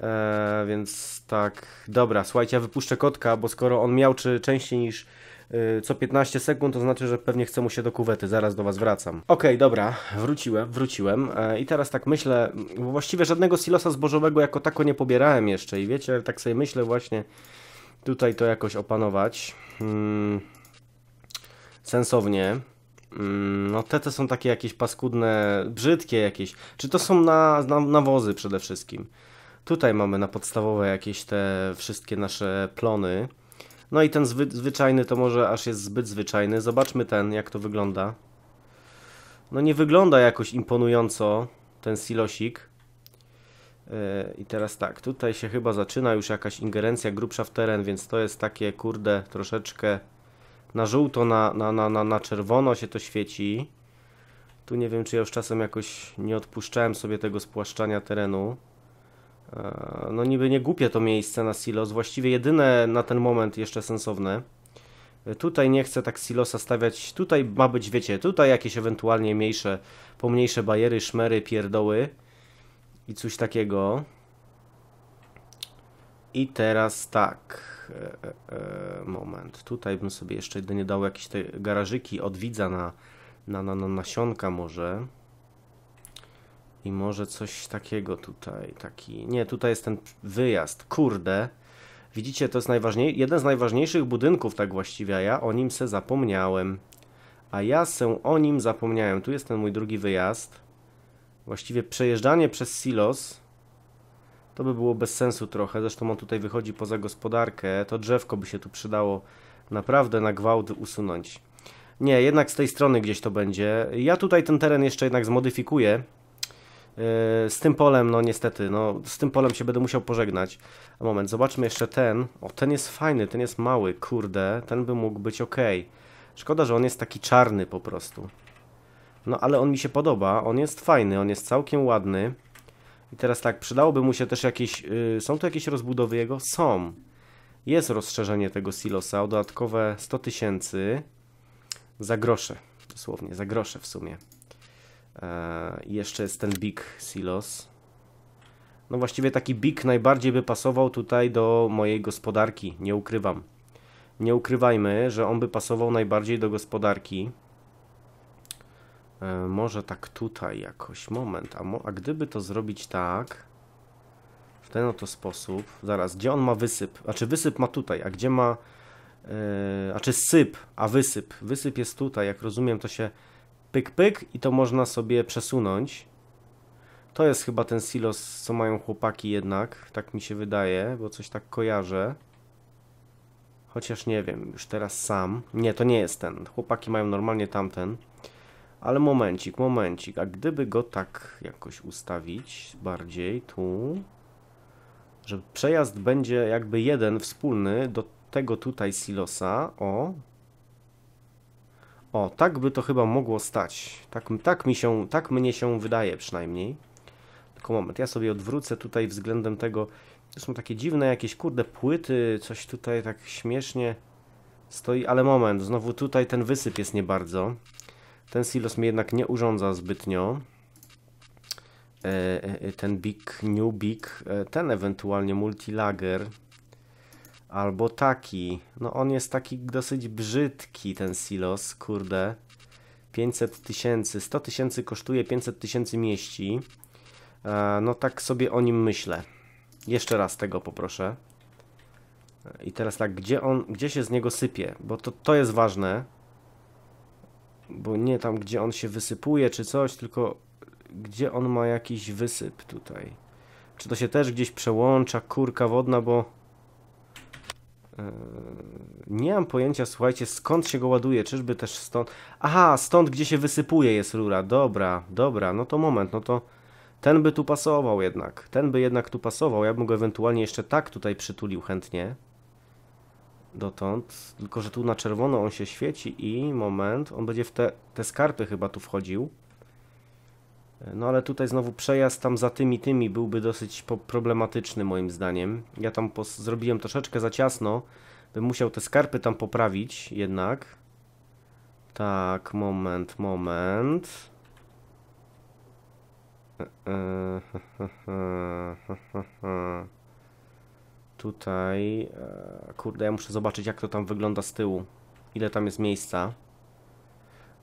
Speaker 1: Eee, więc tak, dobra, słuchajcie, ja wypuszczę kotka, bo skoro on miał czy częściej niż yy, co 15 sekund, to znaczy, że pewnie chce mu się do kuwety, zaraz do Was wracam. Okej, okay, dobra, wróciłem, wróciłem eee, i teraz tak myślę, bo właściwie żadnego silosa zbożowego jako tako nie pobierałem jeszcze i wiecie, tak sobie myślę właśnie tutaj to jakoś opanować hmm, sensownie. Mm, no te, te są takie jakieś paskudne, brzydkie jakieś. Czy to są na, na, nawozy przede wszystkim? Tutaj mamy na podstawowe jakieś te wszystkie nasze plony. No i ten zwy, zwyczajny to może aż jest zbyt zwyczajny. Zobaczmy ten, jak to wygląda. No nie wygląda jakoś imponująco ten silosik. Yy, I teraz tak, tutaj się chyba zaczyna już jakaś ingerencja grubsza w teren, więc to jest takie kurde troszeczkę na żółto, na, na, na, na, na czerwono się to świeci. Tu nie wiem, czy ja już czasem jakoś nie odpuszczałem sobie tego spłaszczania terenu. E, no niby nie głupie to miejsce na silos, właściwie jedyne na ten moment jeszcze sensowne. E, tutaj nie chcę tak silosa stawiać, tutaj ma być, wiecie, tutaj jakieś ewentualnie mniejsze, pomniejsze bajery, szmery, pierdoły i coś takiego. I teraz tak. E, e, e, moment. Tutaj bym sobie jeszcze nie dał jakieś te garażyki od widza na, na, na, na nasionka może. I może coś takiego tutaj, taki... Nie, tutaj jest ten wyjazd, kurde. Widzicie, to jest najważniej... jeden z najważniejszych budynków tak właściwie, a ja o nim se zapomniałem. A ja se o nim zapomniałem. Tu jest ten mój drugi wyjazd. Właściwie przejeżdżanie przez silos to by było bez sensu trochę. Zresztą on tutaj wychodzi poza gospodarkę. To drzewko by się tu przydało naprawdę na gwałt usunąć. Nie, jednak z tej strony gdzieś to będzie. Ja tutaj ten teren jeszcze jednak zmodyfikuję. Yy, z tym polem, no niestety, no, z tym polem się będę musiał pożegnać. A moment, zobaczmy jeszcze ten. O, ten jest fajny, ten jest mały, kurde, ten by mógł być ok. Szkoda, że on jest taki czarny po prostu. No ale on mi się podoba, on jest fajny, on jest całkiem ładny. I teraz tak, przydałoby mu się też jakieś... Yy, są tu jakieś rozbudowy jego? Są. Jest rozszerzenie tego silosa o dodatkowe 100 tysięcy za grosze, dosłownie, za grosze w sumie. E, I yy, jeszcze jest ten big silos. No właściwie taki big najbardziej by pasował tutaj do mojej gospodarki, nie ukrywam. Nie ukrywajmy, że on by pasował najbardziej do gospodarki. E, może tak tutaj jakoś, moment, a, mo a gdyby to zrobić tak, w ten oto sposób, zaraz, gdzie on ma wysyp, a czy wysyp ma tutaj, a gdzie ma, yy, a czy syp, a wysyp, wysyp jest tutaj, jak rozumiem to się pyk pyk i to można sobie przesunąć. To jest chyba ten silos, co mają chłopaki jednak, tak mi się wydaje, bo coś tak kojarzę. Chociaż nie wiem, już teraz sam. Nie, to nie jest ten. Chłopaki mają normalnie tamten. Ale momencik, momencik. A gdyby go tak jakoś ustawić bardziej tu, że przejazd będzie jakby jeden wspólny do tego tutaj silosa. O. O, tak by to chyba mogło stać. Tak, tak, mi się, tak mnie się wydaje przynajmniej. Tylko moment, ja sobie odwrócę tutaj względem tego. To są takie dziwne jakieś, kurde, płyty, coś tutaj tak śmiesznie stoi. Ale moment, znowu tutaj ten wysyp jest nie bardzo. Ten silos mnie jednak nie urządza zbytnio. E, e, e, ten big, new big, ten ewentualnie multilager albo taki. No on jest taki dosyć brzydki ten silos, kurde. 500 tysięcy, 100 tysięcy kosztuje, 500 tysięcy mieści. No tak sobie o nim myślę. Jeszcze raz tego poproszę. I teraz tak, gdzie on, gdzie się z niego sypie? Bo to, to jest ważne bo nie tam, gdzie on się wysypuje czy coś, tylko gdzie on ma jakiś wysyp tutaj. Czy to się też gdzieś przełącza, kurka wodna, bo e, nie mam pojęcia, słuchajcie, skąd się go ładuje, czyżby też stąd... Aha, stąd, gdzie się wysypuje jest rura, dobra, dobra, no to moment, no to ten by tu pasował jednak, ten by jednak tu pasował, ja bym go ewentualnie jeszcze tak tutaj przytulił chętnie dotąd, tylko że tu na czerwono on się świeci i moment, on będzie w te, te skarpy chyba tu wchodził. No ale tutaj znowu przejazd tam za tymi tymi byłby dosyć problematyczny moim zdaniem. Ja tam zrobiłem troszeczkę za ciasno, bym musiał te skarpy tam poprawić jednak. Tak, moment, moment. E, e he, he, he, tutaj... E, kurde, ja muszę zobaczyć jak to tam wygląda z tyłu. Ile tam jest miejsca.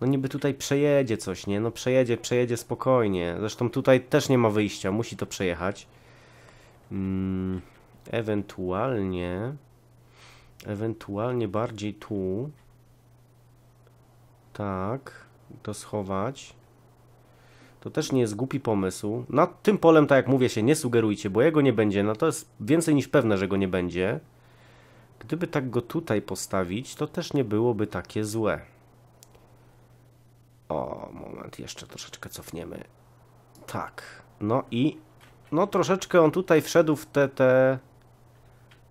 Speaker 1: No niby tutaj przejedzie coś, nie? No przejedzie, przejedzie spokojnie. Zresztą tutaj też nie ma wyjścia, musi to przejechać. Hmm, ewentualnie... Ewentualnie bardziej tu. Tak, to schować. To też nie jest głupi pomysł. Nad tym polem, tak jak mówię, się nie sugerujcie, bo jego nie będzie. No to jest więcej niż pewne, że go nie będzie. Gdyby tak go tutaj postawić, to też nie byłoby takie złe. O, moment, jeszcze troszeczkę cofniemy. Tak, no i... No troszeczkę on tutaj wszedł w te... te...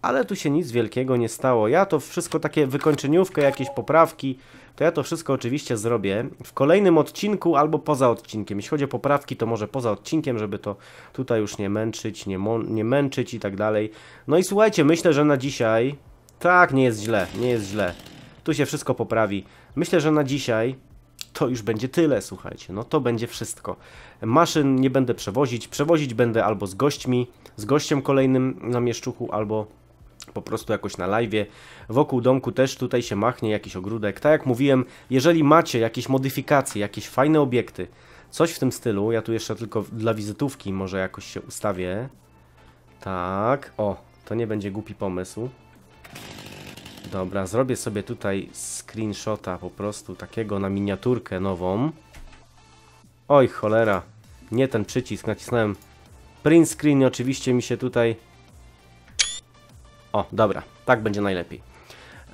Speaker 1: Ale tu się nic wielkiego nie stało. Ja to wszystko takie wykończeniówkę, jakieś poprawki to ja to wszystko oczywiście zrobię w kolejnym odcinku albo poza odcinkiem. Jeśli chodzi o poprawki, to może poza odcinkiem, żeby to tutaj już nie męczyć, nie, nie męczyć i tak dalej. No i słuchajcie, myślę, że na dzisiaj... Tak, nie jest źle, nie jest źle. Tu się wszystko poprawi. Myślę, że na dzisiaj to już będzie tyle, słuchajcie. No to będzie wszystko. Maszyn nie będę przewozić. Przewozić będę albo z gośćmi, z gościem kolejnym na mieszczuchu, albo po prostu jakoś na live. Wokół domku też tutaj się machnie jakiś ogródek. Tak jak mówiłem, jeżeli macie jakieś modyfikacje, jakieś fajne obiekty, coś w tym stylu, ja tu jeszcze tylko dla wizytówki może jakoś się ustawię. Tak, o, to nie będzie głupi pomysł. Dobra, zrobię sobie tutaj screenshota po prostu takiego na miniaturkę nową. Oj, cholera, nie ten przycisk, nacisnąłem print screen oczywiście mi się tutaj o, dobra, tak będzie najlepiej.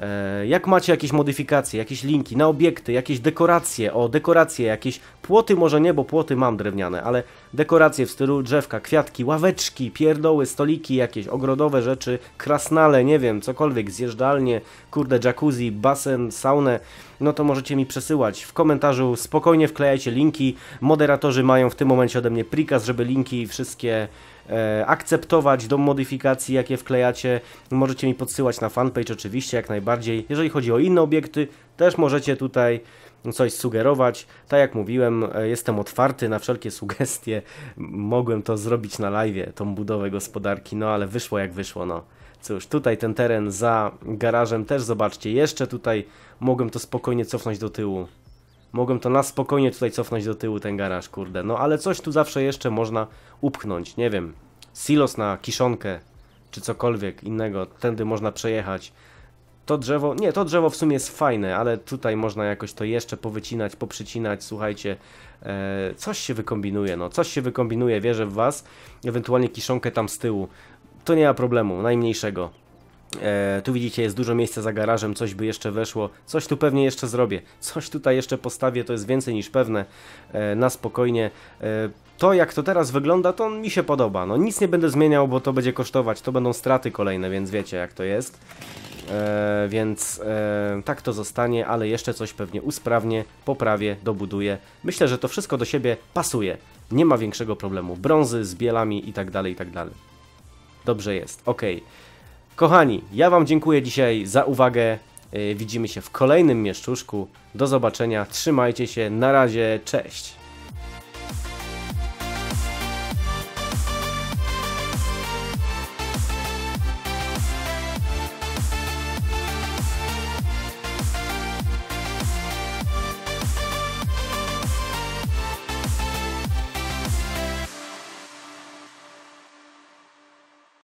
Speaker 1: E, jak macie jakieś modyfikacje, jakieś linki na obiekty, jakieś dekoracje, o dekoracje, jakieś płoty może nie, bo płoty mam drewniane, ale dekoracje w stylu drzewka, kwiatki, ławeczki, pierdoły, stoliki, jakieś ogrodowe rzeczy, krasnale, nie wiem, cokolwiek, zjeżdżalnie, kurde, jacuzzi, basen, saunę, no to możecie mi przesyłać. W komentarzu spokojnie wklejajcie linki, moderatorzy mają w tym momencie ode mnie prikaz, żeby linki wszystkie E, akceptować do modyfikacji, jakie wklejacie. Możecie mi podsyłać na fanpage oczywiście, jak najbardziej. Jeżeli chodzi o inne obiekty, też możecie tutaj coś sugerować. Tak jak mówiłem, e, jestem otwarty na wszelkie sugestie. Mogłem to zrobić na live, tą budowę gospodarki, no ale wyszło jak wyszło, no. Cóż, tutaj ten teren za garażem też zobaczcie, jeszcze tutaj mogłem to spokojnie cofnąć do tyłu. Mogłem to na spokojnie tutaj cofnąć do tyłu ten garaż, kurde. No ale coś tu zawsze jeszcze można upchnąć, nie wiem. Silos na kiszonkę, czy cokolwiek innego. Tędy można przejechać. To drzewo, nie, to drzewo w sumie jest fajne, ale tutaj można jakoś to jeszcze powycinać, poprzycinać, słuchajcie, e, coś się wykombinuje, no, coś się wykombinuje, wierzę w Was, ewentualnie kiszonkę tam z tyłu, to nie ma problemu, najmniejszego. E, tu widzicie, jest dużo miejsca za garażem, coś by jeszcze weszło, coś tu pewnie jeszcze zrobię, coś tutaj jeszcze postawię, to jest więcej niż pewne, e, na spokojnie. E, to jak to teraz wygląda, to mi się podoba, no nic nie będę zmieniał, bo to będzie kosztować, to będą straty kolejne, więc wiecie jak to jest. E, więc e, tak to zostanie, ale jeszcze coś pewnie usprawnię, poprawię, dobuduję. Myślę, że to wszystko do siebie pasuje. Nie ma większego problemu. Brązy z bielami i tak dalej, i tak dalej. Dobrze jest, okej. Okay. Kochani, ja Wam dziękuję dzisiaj za uwagę. Y, widzimy się w kolejnym mieszczuszku. Do zobaczenia, trzymajcie się, na razie, cześć.